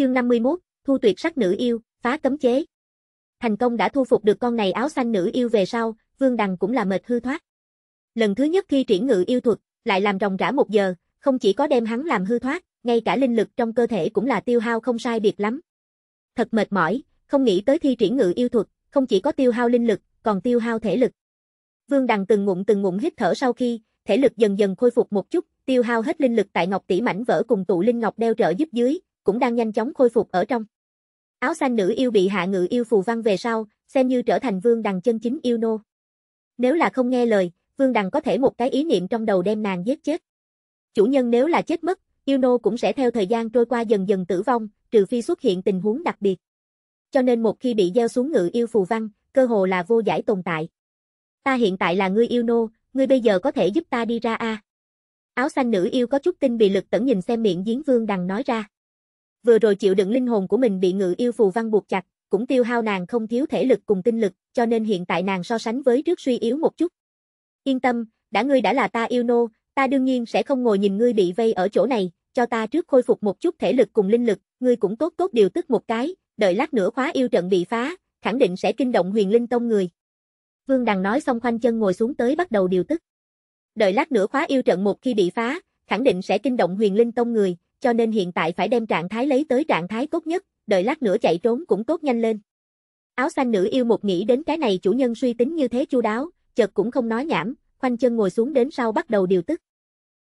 Chương 51, thu tuyệt sắc nữ yêu, phá cấm chế. Thành công đã thu phục được con này áo xanh nữ yêu về sau, Vương Đằng cũng là mệt hư thoát. Lần thứ nhất khi triển ngự yêu thuật, lại làm ròng rã một giờ, không chỉ có đem hắn làm hư thoát, ngay cả linh lực trong cơ thể cũng là tiêu hao không sai biệt lắm. Thật mệt mỏi, không nghĩ tới thi triển ngự yêu thuật, không chỉ có tiêu hao linh lực, còn tiêu hao thể lực. Vương Đằng từng ngụm từng ngụm hít thở sau khi, thể lực dần dần khôi phục một chút, tiêu hao hết linh lực tại Ngọc tỷ mảnh vỡ cùng tụ linh ngọc đeo trợ giúp dưới, cũng đang nhanh chóng khôi phục ở trong. Áo xanh nữ yêu bị hạ ngự yêu phù văn về sau, xem như trở thành vương đằng chân chính yêu nô. Nếu là không nghe lời, vương đằng có thể một cái ý niệm trong đầu đem nàng giết chết. Chủ nhân nếu là chết mất, yêu nô cũng sẽ theo thời gian trôi qua dần dần tử vong, trừ phi xuất hiện tình huống đặc biệt. Cho nên một khi bị gieo xuống ngự yêu phù văn, cơ hồ là vô giải tồn tại. Ta hiện tại là ngươi yêu nô, ngươi bây giờ có thể giúp ta đi ra a. À? Áo xanh nữ yêu có chút tin bị lực tẩn nhìn xem miệng giếng vương đằng nói ra vừa rồi chịu đựng linh hồn của mình bị ngự yêu phù văn buộc chặt, cũng tiêu hao nàng không thiếu thể lực cùng tinh lực, cho nên hiện tại nàng so sánh với trước suy yếu một chút. Yên tâm, đã ngươi đã là ta yêu nô, ta đương nhiên sẽ không ngồi nhìn ngươi bị vây ở chỗ này, cho ta trước khôi phục một chút thể lực cùng linh lực, ngươi cũng tốt tốt điều tức một cái, đợi lát nữa khóa yêu trận bị phá, khẳng định sẽ kinh động huyền linh tông người. Vương Đằng nói xong khoanh chân ngồi xuống tới bắt đầu điều tức. Đợi lát nữa khóa yêu trận một khi bị phá, khẳng định sẽ kinh động huyền linh tông người, cho nên hiện tại phải đem trạng thái lấy tới trạng thái tốt nhất, đợi lát nữa chạy trốn cũng tốt nhanh lên. Áo xanh nữ yêu một nghĩ đến cái này chủ nhân suy tính như thế chu đáo, chợt cũng không nói nhảm, khoanh chân ngồi xuống đến sau bắt đầu điều tức.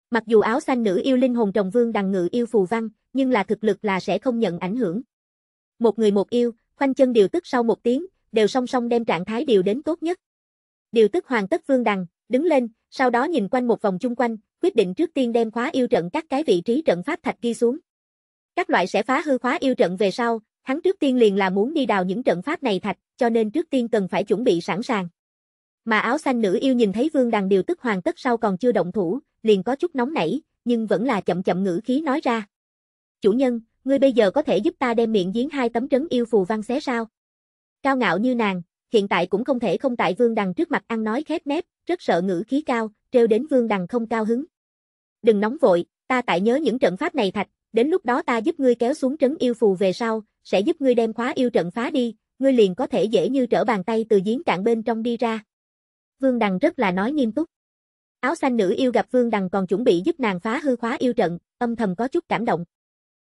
Mặc dù áo xanh nữ yêu linh hồn trồng vương đằng ngự yêu phù văn, nhưng là thực lực là sẽ không nhận ảnh hưởng. Một người một yêu, khoanh chân điều tức sau một tiếng, đều song song đem trạng thái điều đến tốt nhất. Điều tức hoàn tất vương đằng, đứng lên, sau đó nhìn quanh một vòng chung quanh, quyết định trước tiên đem khóa yêu trận các cái vị trí trận pháp thạch ghi xuống. Các loại sẽ phá hư khóa yêu trận về sau, hắn trước tiên liền là muốn đi đào những trận pháp này thạch, cho nên trước tiên cần phải chuẩn bị sẵn sàng. Mà áo xanh nữ yêu nhìn thấy Vương Đằng điều tức hoàn tất sau còn chưa động thủ, liền có chút nóng nảy, nhưng vẫn là chậm chậm ngữ khí nói ra. Chủ nhân, ngươi bây giờ có thể giúp ta đem miệng giếng hai tấm trấn yêu phù văn xé sao? Cao ngạo như nàng, hiện tại cũng không thể không tại Vương Đằng trước mặt ăn nói khép nép, rất sợ ngữ khí cao, treo đến Vương Đằng không cao hứng. Đừng nóng vội, ta tại nhớ những trận pháp này thạch, đến lúc đó ta giúp ngươi kéo xuống trấn yêu phù về sau, sẽ giúp ngươi đem khóa yêu trận phá đi, ngươi liền có thể dễ như trở bàn tay từ giếng cạn bên trong đi ra. Vương Đằng rất là nói nghiêm túc. Áo xanh nữ yêu gặp Vương Đằng còn chuẩn bị giúp nàng phá hư khóa yêu trận, âm thầm có chút cảm động.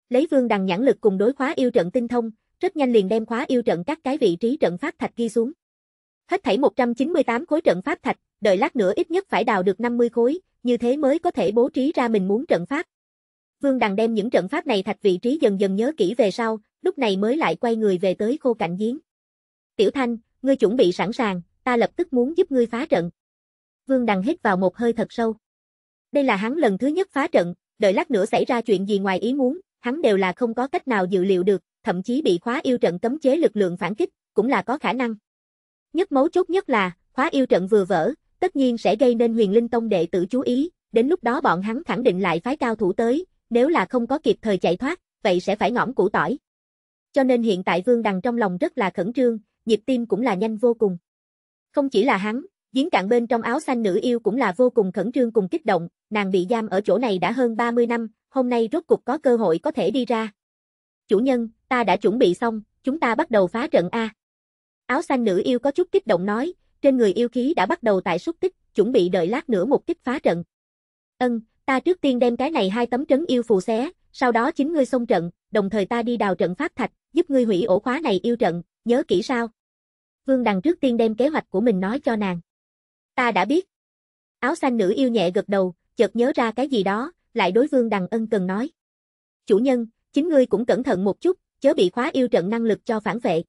Lấy Vương Đằng nhãn lực cùng đối khóa yêu trận tinh thông, rất nhanh liền đem khóa yêu trận các cái vị trí trận pháp thạch ghi xuống. Hết thảy 198 khối trận pháp thạch, đợi lát nữa ít nhất phải đào được 50 khối, như thế mới có thể bố trí ra mình muốn trận pháp. Vương Đằng đem những trận pháp này thạch vị trí dần dần nhớ kỹ về sau, lúc này mới lại quay người về tới khô cạnh giếng. Tiểu Thanh, ngươi chuẩn bị sẵn sàng, ta lập tức muốn giúp ngươi phá trận. Vương Đằng hít vào một hơi thật sâu. Đây là hắn lần thứ nhất phá trận, đợi lát nữa xảy ra chuyện gì ngoài ý muốn, hắn đều là không có cách nào dự liệu được, thậm chí bị khóa yêu trận cấm chế lực lượng phản kích, cũng là có khả năng. Nhất mấu chốt nhất là, khóa yêu trận vừa vỡ, tất nhiên sẽ gây nên huyền linh tông đệ tử chú ý, đến lúc đó bọn hắn khẳng định lại phái cao thủ tới, nếu là không có kịp thời chạy thoát, vậy sẽ phải ngõm củ tỏi. Cho nên hiện tại Vương Đằng trong lòng rất là khẩn trương, nhịp tim cũng là nhanh vô cùng. Không chỉ là hắn, giếng cạn bên trong áo xanh nữ yêu cũng là vô cùng khẩn trương cùng kích động, nàng bị giam ở chỗ này đã hơn 30 năm, hôm nay rốt cục có cơ hội có thể đi ra. Chủ nhân, ta đã chuẩn bị xong, chúng ta bắt đầu phá trận A. Áo xanh nữ yêu có chút kích động nói, trên người yêu khí đã bắt đầu tại xúc tích, chuẩn bị đợi lát nữa một kích phá trận. Ân, ta trước tiên đem cái này hai tấm trấn yêu phù xé, sau đó chính ngươi xông trận, đồng thời ta đi đào trận pháp thạch, giúp ngươi hủy ổ khóa này yêu trận, nhớ kỹ sao? Vương Đằng trước tiên đem kế hoạch của mình nói cho nàng. Ta đã biết. Áo xanh nữ yêu nhẹ gật đầu, chợt nhớ ra cái gì đó, lại đối Vương Đằng ân cần nói. Chủ nhân, chính ngươi cũng cẩn thận một chút, chớ bị khóa yêu trận năng lực cho phản vệ.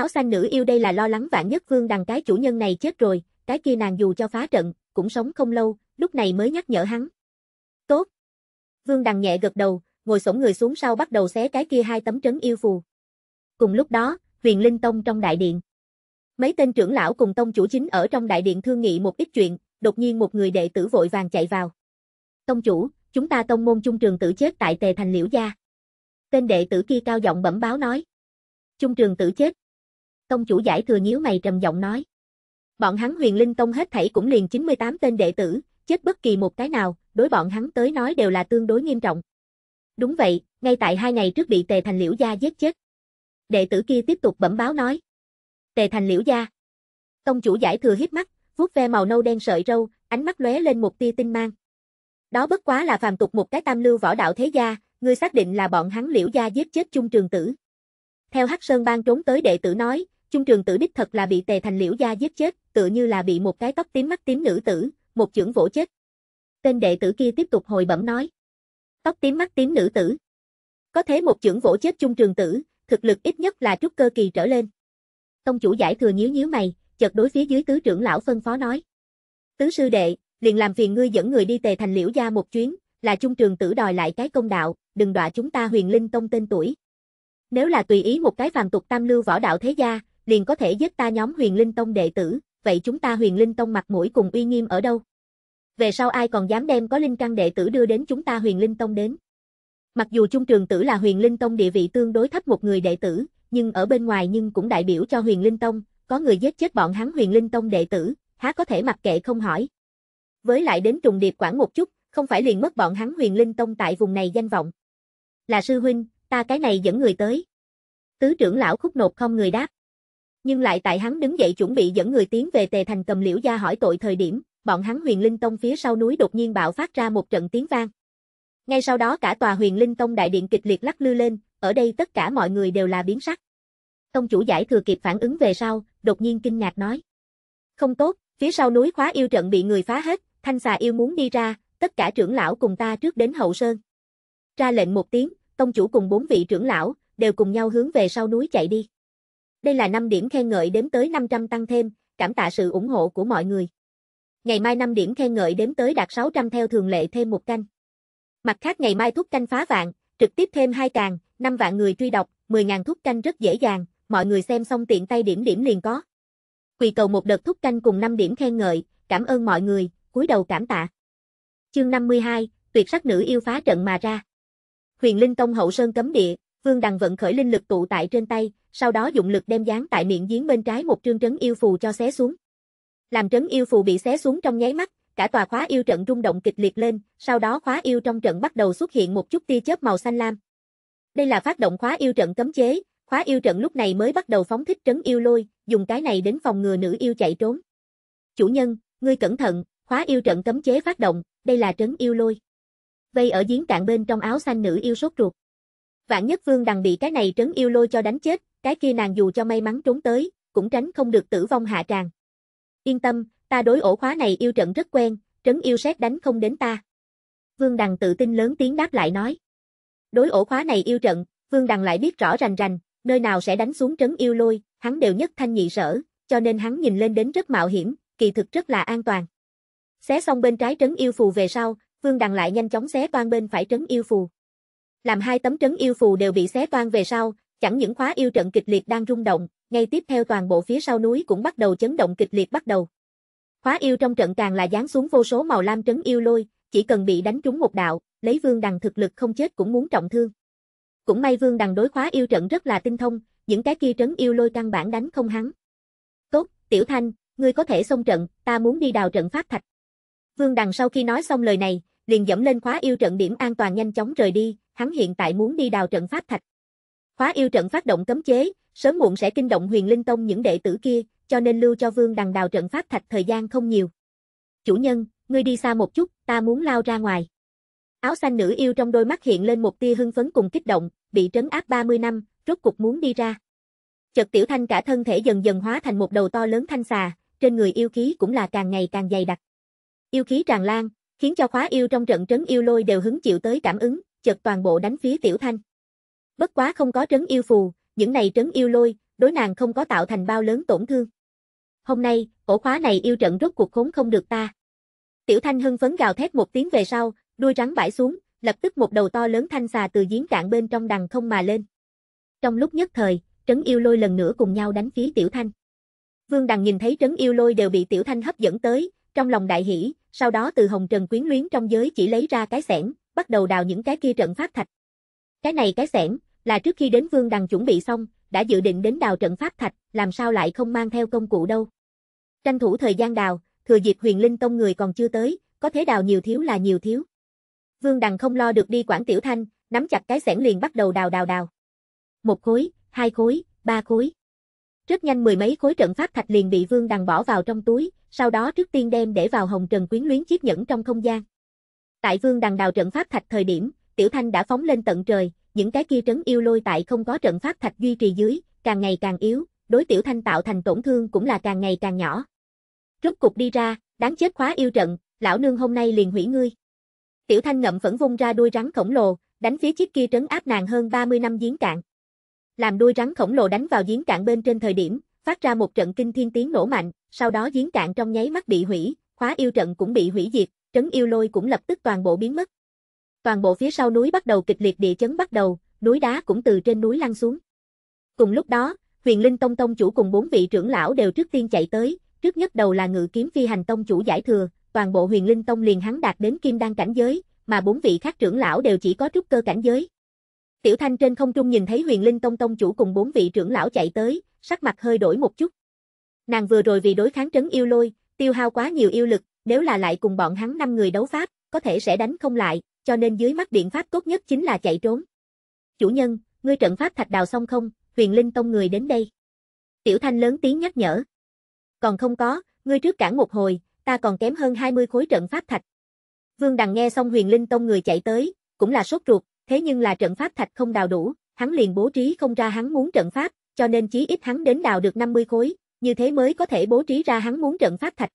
Áo xanh nữ yêu đây là lo lắng vạn nhất vương đằng cái chủ nhân này chết rồi, cái kia nàng dù cho phá trận, cũng sống không lâu, lúc này mới nhắc nhở hắn. Tốt. Vương đằng nhẹ gật đầu, ngồi xổm người xuống sau bắt đầu xé cái kia hai tấm trấn yêu phù. Cùng lúc đó, huyền linh tông trong đại điện. Mấy tên trưởng lão cùng tông chủ chính ở trong đại điện thương nghị một ít chuyện, đột nhiên một người đệ tử vội vàng chạy vào. Tông chủ, chúng ta tông môn trung trường tử chết tại tề thành liễu gia. Tên đệ tử kia cao giọng bẩm báo nói. Trung trường tử chết, tông chủ giải thừa nhíu mày trầm giọng nói. Bọn hắn huyền linh tông hết thảy cũng liền 98 tên đệ tử, chết bất kỳ một cái nào, đối bọn hắn tới nói đều là tương đối nghiêm trọng. Đúng vậy, ngay tại hai ngày trước bị tề thành liễu gia giết chết. Đệ tử kia tiếp tục bẩm báo nói. Tề thành liễu gia. Tông chủ giải thừa hít mắt, vuốt ve màu nâu đen sợi râu, ánh mắt lóe lên một tia tinh mang. Đó bất quá là phàm tục một cái tam lưu võ đạo thế gia, ngươi xác định là bọn hắn liễu gia giết chết chung trường tử. Theo Hắc Sơn Bang trốn tới đệ tử nói, Trung trường tử đích thật là bị tề thành liễu gia giết chết, tựa như là bị một cái tóc tím mắt tím nữ tử, một chưởng vỗ chết. Tên đệ tử kia tiếp tục hồi bẩm nói. Tóc tím mắt tím nữ tử. Có thế một chưởng vỗ chết Trung trường tử, thực lực ít nhất là trúc cơ kỳ trở lên. Tông chủ giải thừa nhíu nhíu mày, chợt đối phía dưới tứ trưởng lão phân phó nói. Tứ sư đệ, liền làm phiền ngươi dẫn người đi tề thành liễu gia một chuyến, là trung trường tử đòi lại cái công đạo, đừng đọa chúng ta huyền linh tông tên tuổi. Nếu là tùy ý một cái phàm tục tam lưu võ đạo thế gia, liền có thể giết ta nhóm huyền linh tông đệ tử, vậy chúng ta huyền linh tông mặt mũi cùng uy nghiêm ở đâu? Về sau ai còn dám đem có linh căn đệ tử đưa đến chúng ta huyền linh tông đến? Mặc dù trung trường tử là huyền linh tông địa vị tương đối thấp một người đệ tử, nhưng ở bên ngoài nhưng cũng đại biểu cho huyền linh tông, có người giết chết bọn hắn huyền linh tông đệ tử, há có thể mặc kệ không hỏi. Với lại đến trùng điệp quản một chút, không phải liền mất bọn hắn huyền linh tông tại vùng này danh vọng. Là sư huynh, ta cái này dẫn người tới. Tứ trưởng lão khúc nộp không người đáp. Nhưng lại tại hắn đứng dậy chuẩn bị dẫn người tiến về tề thành cầm liễu gia hỏi tội thời điểm, bọn hắn huyền linh tông phía sau núi đột nhiên bạo phát ra một trận tiếng vang. Ngay sau đó cả tòa huyền linh tông đại điện kịch liệt lắc lư lên, ở đây tất cả mọi người đều là biến sắc. Tông chủ giải thừa kịp phản ứng về sau, đột nhiên kinh ngạc nói. Không tốt, phía sau núi khóa yêu trận bị người phá hết, thanh xà yêu muốn đi ra, tất cả trưởng lão cùng ta trước đến hậu sơn. Ra lệnh một tiếng, tông chủ cùng bốn vị trưởng lão, đều cùng nhau hướng về sau núi chạy đi. Đây là 5 điểm khen ngợi đếm tới 500 tăng thêm, cảm tạ sự ủng hộ của mọi người. Ngày mai 5 điểm khen ngợi đếm tới đạt 600 theo thường lệ thêm một canh. Mặt khác ngày mai thuốc canh phá vạn, trực tiếp thêm hai càng, 5 vạn người truy đọc, 10.000 thuốc canh rất dễ dàng, mọi người xem xong tiện tay điểm điểm liền có. Quỳ cầu một đợt thuốc canh cùng 5 điểm khen ngợi, cảm ơn mọi người, cúi đầu cảm tạ. Chương 52, tuyệt sắc nữ yêu phá trận mà ra. Huyền Linh Tông hậu sơn cấm địa, Vương Đằng vận khởi linh lực tụ tại trên tay, sau đó dụng lực đem dán tại miệng giếng bên trái một trương trấn yêu phù cho xé xuống. Làm trấn yêu phù bị xé xuống trong nháy mắt, cả tòa khóa yêu trận rung động kịch liệt lên, sau đó khóa yêu trong trận bắt đầu xuất hiện một chút tia chớp màu xanh lam. Đây là phát động khóa yêu trận cấm chế, khóa yêu trận lúc này mới bắt đầu phóng thích trấn yêu lôi, dùng cái này đến phòng ngừa nữ yêu chạy trốn. Chủ nhân, ngươi cẩn thận, khóa yêu trận cấm chế phát động, đây là trấn yêu lôi. Vây ở giếng cạn bên trong áo xanh nữ yêu sốt ruột. Vạn nhất vương đằng bị cái này trấn yêu lôi cho đánh chết, cái kia nàng dù cho may mắn trốn tới, cũng tránh không được tử vong hạ tràng. Yên tâm, ta đối ổ khóa này yêu trận rất quen, trấn yêu xét đánh không đến ta. Vương Đằng tự tin lớn tiếng đáp lại nói. Đối ổ khóa này yêu trận, Vương Đằng lại biết rõ rành rành, nơi nào sẽ đánh xuống trấn yêu lôi, hắn đều nhất thanh nhị sở, cho nên hắn nhìn lên đến rất mạo hiểm, kỳ thực rất là an toàn. Xé xong bên trái trấn yêu phù về sau, Vương Đằng lại nhanh chóng xé toan bên phải trấn yêu phù làm hai tấm trấn yêu phù đều bị xé toan về sau, chẳng những khóa yêu trận kịch liệt đang rung động, ngay tiếp theo toàn bộ phía sau núi cũng bắt đầu chấn động kịch liệt bắt đầu. Khóa yêu trong trận càng là giáng xuống vô số màu lam trấn yêu lôi, chỉ cần bị đánh trúng một đạo, lấy Vương Đằng thực lực không chết cũng muốn trọng thương. Cũng may Vương Đằng đối khóa yêu trận rất là tinh thông, những cái kia trấn yêu lôi căn bản đánh không hắn. "Tốt, Tiểu Thanh, ngươi có thể xông trận, ta muốn đi đào trận pháp thạch." Vương Đằng sau khi nói xong lời này, liền dẫm lên khóa yêu trận điểm an toàn nhanh chóng rời đi, hắn hiện tại muốn đi đào trận pháp thạch. khóa yêu trận phát động cấm chế, sớm muộn sẽ kinh động huyền linh tông những đệ tử kia, cho nên lưu cho vương đằng đào trận pháp thạch thời gian không nhiều. Chủ nhân, ngươi đi xa một chút, ta muốn lao ra ngoài. Áo xanh nữ yêu trong đôi mắt hiện lên một tia hưng phấn cùng kích động, bị trấn áp 30 năm, rốt cục muốn đi ra. Chợt tiểu thanh cả thân thể dần dần hóa thành một đầu to lớn thanh xà, trên người yêu khí cũng là càng ngày càng dày đặc. Yêu khí tràn lan, khiến cho khóa yêu trong trận trấn yêu lôi đều hứng chịu tới cảm ứng, chợt toàn bộ đánh phía Tiểu Thanh. Bất quá không có trấn yêu phù, những này trấn yêu lôi, đối nàng không có tạo thành bao lớn tổn thương. Hôm nay, ổ khóa này yêu trận rốt cuộc khốn không được ta. Tiểu Thanh hưng phấn gào thét một tiếng về sau, đuôi rắn bãi xuống, lập tức một đầu to lớn thanh xà từ giếng cạn bên trong đằng không mà lên. Trong lúc nhất thời, trấn yêu lôi lần nữa cùng nhau đánh phía Tiểu Thanh. Vương Đằng nhìn thấy trấn yêu lôi đều bị Tiểu Thanh hấp dẫn tới, trong lòng đại hỉ, sau đó từ hồng trần quyến luyến trong giới chỉ lấy ra cái xẻng, bắt đầu đào những cái kia trận pháp thạch. Cái này cái xẻng, là trước khi đến Vương Đằng chuẩn bị xong, đã dự định đến đào trận pháp thạch, làm sao lại không mang theo công cụ đâu. Tranh thủ thời gian đào, thừa dịp huyền linh tông người còn chưa tới, có thể đào nhiều thiếu là nhiều thiếu. Vương Đằng không lo được đi quản Tiểu Thanh, nắm chặt cái xẻng liền bắt đầu đào đào đào. Một khối, hai khối, ba khối. Rất nhanh mười mấy khối trận pháp thạch liền bị Vương Đằng bỏ vào trong túi, sau đó trước tiên đem để vào hồng trần quyến luyến chiếc nhẫn trong không gian. Tại vương đằng đào trận pháp thạch thời điểm, tiểu thanh đã phóng lên tận trời, những cái kia trấn yêu lôi tại không có trận pháp thạch duy trì dưới, càng ngày càng yếu, đối tiểu thanh tạo thành tổn thương cũng là càng ngày càng nhỏ. Rốt cục đi ra, đáng chết khóa yêu trận, lão nương hôm nay liền hủy ngươi. Tiểu thanh ngậm phẫn vung ra đuôi rắn khổng lồ, đánh phía chiếc kia trấn áp nàng hơn 30 năm giếng cạn. Làm đuôi rắn khổng lồ đánh vào giếng cạn bên trên thời điểm, phát ra một trận kinh thiên tiếng nổ mạnh, sau đó giếng cạn trong nháy mắt bị hủy, khóa yêu trận cũng bị hủy diệt, trấn yêu lôi cũng lập tức toàn bộ biến mất. Toàn bộ phía sau núi bắt đầu kịch liệt địa chấn bắt đầu, núi đá cũng từ trên núi lăn xuống. Cùng lúc đó, huyền linh tông tông chủ cùng bốn vị trưởng lão đều trước tiên chạy tới, trước nhất đầu là ngự kiếm phi hành tông chủ giải thừa, toàn bộ huyền linh tông liền hắn đạt đến kim đan cảnh giới, mà bốn vị khác trưởng lão đều chỉ có trúc cơ cảnh giới. Tiểu Thanh trên không trung nhìn thấy Huyền Linh Tông tông chủ cùng bốn vị trưởng lão chạy tới, sắc mặt hơi đổi một chút. Nàng vừa rồi vì đối kháng trấn yêu lôi, tiêu hao quá nhiều yêu lực, nếu là lại cùng bọn hắn năm người đấu pháp, có thể sẽ đánh không lại, cho nên dưới mắt biện pháp tốt nhất chính là chạy trốn. Chủ nhân, ngươi trận pháp thạch đào xong không, huyền linh tông người đến đây. Tiểu thanh lớn tiếng nhắc nhở. Còn không có, ngươi trước cản một hồi, ta còn kém hơn 20 khối trận pháp thạch. Vương Đằng nghe xong huyền linh tông người chạy tới, cũng là sốt ruột, thế nhưng là trận pháp thạch không đào đủ, hắn liền bố trí không ra hắn muốn trận pháp, cho nên chí ít hắn đến đào được 50 khối, như thế mới có thể bố trí ra hắn muốn trận pháp thạch.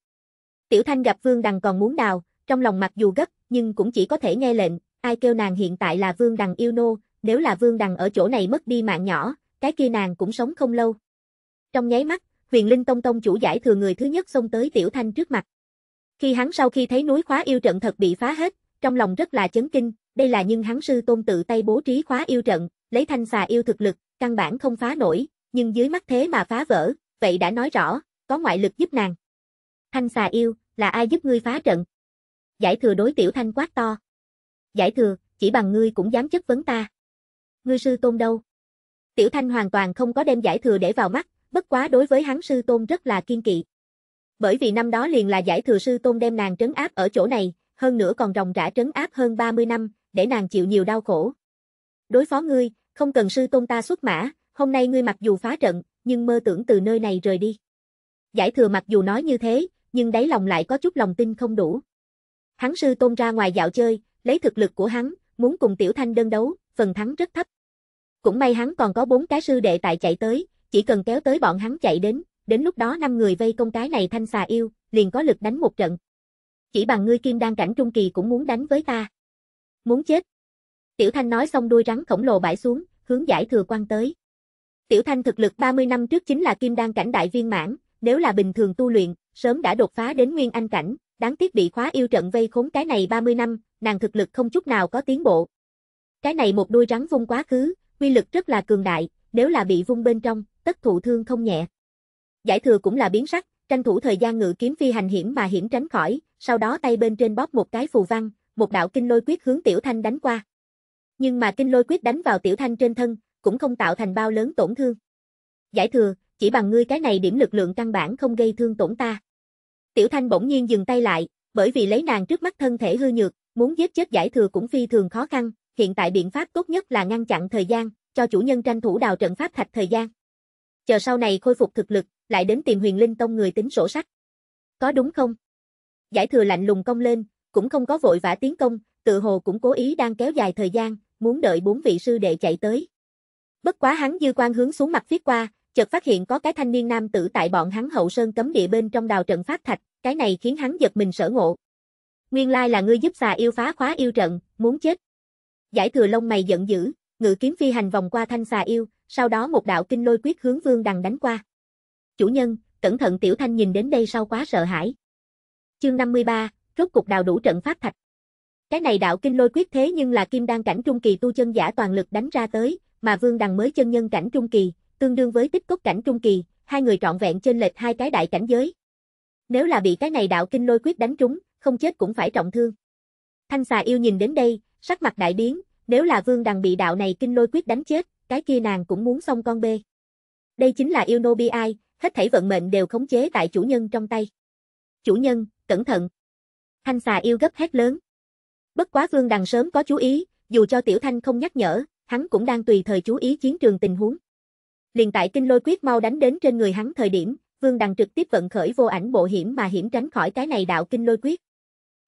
Tiểu Thanh gặp Vương Đằng còn muốn đào, trong lòng mặc dù gấp, nhưng cũng chỉ có thể nghe lệnh, ai kêu nàng hiện tại là Vương Đằng yêu nô, nếu là Vương Đằng ở chỗ này mất đi mạng nhỏ, cái kia nàng cũng sống không lâu. Trong nháy mắt, Huyền Linh Tông Tông chủ giải thừa người thứ nhất xông tới Tiểu Thanh trước mặt. Khi hắn sau khi thấy núi khóa yêu trận thật bị phá hết, trong lòng rất là chấn kinh, đây là nhưng hắn sư tôn tự tay bố trí khóa yêu trận, lấy thanh xà yêu thực lực, căn bản không phá nổi, nhưng dưới mắt thế mà phá vỡ, vậy đã nói rõ, có ngoại lực giúp nàng. Thanh xà yêu, là ai giúp ngươi phá trận? Giải thừa đối tiểu thanh quát to. Giải thừa, chỉ bằng ngươi cũng dám chất vấn ta. Ngươi sư tôn đâu? Tiểu thanh hoàn toàn không có đem giải thừa để vào mắt, bất quá đối với hắn sư tôn rất là kiên kỵ. Bởi vì năm đó liền là giải thừa sư tôn đem nàng trấn áp ở chỗ này, hơn nữa còn ròng rã trấn áp hơn 30 năm, để nàng chịu nhiều đau khổ. Đối phó ngươi, không cần sư tôn ta xuất mã, hôm nay ngươi mặc dù phá trận, nhưng mơ tưởng từ nơi này rời đi. Giải thừa mặc dù nói như thế, nhưng đáy lòng lại có chút lòng tin không đủ. Hắn sư tôn ra ngoài dạo chơi, lấy thực lực của hắn, muốn cùng Tiểu Thanh đơn đấu, phần thắng rất thấp. Cũng may hắn còn có bốn cái sư đệ tại chạy tới, chỉ cần kéo tới bọn hắn chạy đến, đến lúc đó năm người vây công cái này thanh xà yêu, liền có lực đánh một trận. Chỉ bằng ngươi kim đang cảnh trung kỳ cũng muốn đánh với ta. Muốn chết. Tiểu Thanh nói xong đuôi rắn khổng lồ bãi xuống, hướng giải thừa quan tới. Tiểu Thanh thực lực 30 năm trước chính là kim đan cảnh đại viên mãn, nếu là bình thường tu luyện, sớm đã đột phá đến nguyên anh cảnh, đáng tiếc bị khóa yêu trận vây khốn cái này 30 năm, nàng thực lực không chút nào có tiến bộ. Cái này một đuôi rắn vung quá khứ, quy lực rất là cường đại, nếu là bị vung bên trong, tất thụ thương không nhẹ. Giải thừa cũng là biến sắc, tranh thủ thời gian ngự kiếm phi hành hiểm mà hiểm tránh khỏi, sau đó tay bên trên bóp một cái phù văn, một đạo kinh lôi quyết hướng tiểu thanh đánh qua. Nhưng mà kinh lôi quyết đánh vào tiểu thanh trên thân, cũng không tạo thành bao lớn tổn thương. Giải thừa, chỉ bằng ngươi cái này điểm lực lượng căn bản không gây thương tổn ta. Tiểu Thanh bỗng nhiên dừng tay lại, bởi vì lấy nàng trước mắt thân thể hư nhược, muốn giết chết giải thừa cũng phi thường khó khăn, hiện tại biện pháp tốt nhất là ngăn chặn thời gian, cho chủ nhân tranh thủ đào trận pháp thạch thời gian. Chờ sau này khôi phục thực lực, lại đến tìm huyền linh tông người tính sổ sách. Có đúng không? Giải thừa lạnh lùng công lên, cũng không có vội vã tiến công, tự hồ cũng cố ý đang kéo dài thời gian, muốn đợi bốn vị sư đệ chạy tới. Bất quá hắn dư quan hướng xuống mặt viết qua, chợt phát hiện có cái thanh niên nam tử tại bọn hắn hậu sơn cấm địa bên trong đào trận phát thạch, cái này khiến hắn giật mình sở ngộ. Nguyên lai là ngươi giúp xà yêu phá khóa yêu trận, muốn chết. Giải thừa lông mày giận dữ, ngự kiếm phi hành vòng qua thanh xà yêu, sau đó một đạo kinh lôi quyết hướng vương đằng đánh qua. Chủ nhân, cẩn thận tiểu thanh nhìn đến đây sau quá sợ hãi. Chương 53, rốt cục đào đủ trận phát thạch. Cái này đạo kinh lôi quyết thế nhưng là kim đan cảnh trung kỳ tu chân giả toàn lực đánh ra tới, mà vương đằng mới chân nhân cảnh trung kỳ, tương đương với tích cốt cảnh trung kỳ, hai người trọn vẹn trên lệch hai cái đại cảnh giới. Nếu là bị cái này đạo kinh lôi quyết đánh trúng, không chết cũng phải trọng thương. Thanh xà yêu nhìn đến đây, sắc mặt đại biến, nếu là vương đằng bị đạo này kinh lôi quyết đánh chết, cái kia nàng cũng muốn xong con bê. Đây chính là yêu nô bi ai, hết thảy vận mệnh đều khống chế tại chủ nhân trong tay. Chủ nhân, cẩn thận. Thanh xà yêu gấp hét lớn. Bất quá vương đằng sớm có chú ý, dù cho tiểu thanh không nhắc nhở, hắn cũng đang tùy thời chú ý chiến trường tình huống. Liền tại kinh lôi quyết mau đánh đến trên người hắn thời điểm, Vương Đằng trực tiếp vận khởi vô ảnh bộ hiểm mà hiểm tránh khỏi cái này đạo kinh lôi quyết.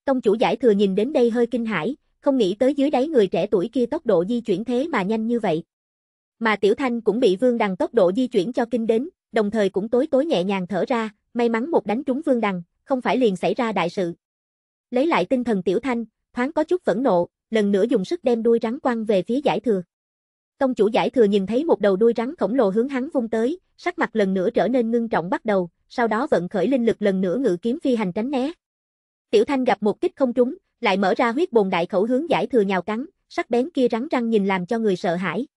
Tông chủ giải thừa nhìn đến đây hơi kinh hãi, không nghĩ tới dưới đáy người trẻ tuổi kia tốc độ di chuyển thế mà nhanh như vậy. Mà Tiểu Thanh cũng bị Vương Đằng tốc độ di chuyển cho kinh đến, đồng thời cũng tối tối nhẹ nhàng thở ra, may mắn một đánh trúng Vương Đằng, không phải liền xảy ra đại sự. Lấy lại tinh thần Tiểu Thanh, thoáng có chút phẫn nộ, lần nữa dùng sức đem đuôi rắn quăng về phía giải thừa. Tông chủ giải thừa nhìn thấy một đầu đuôi rắn khổng lồ hướng hắn vung tới, sắc mặt lần nữa trở nên ngưng trọng bắt đầu, sau đó vận khởi linh lực lần nữa ngự kiếm phi hành tránh né. Tiểu Thanh gặp một kích không trúng, lại mở ra huyết bồn đại khẩu hướng giải thừa nhào cắn, sắc bén kia rắn răng nhìn làm cho người sợ hãi.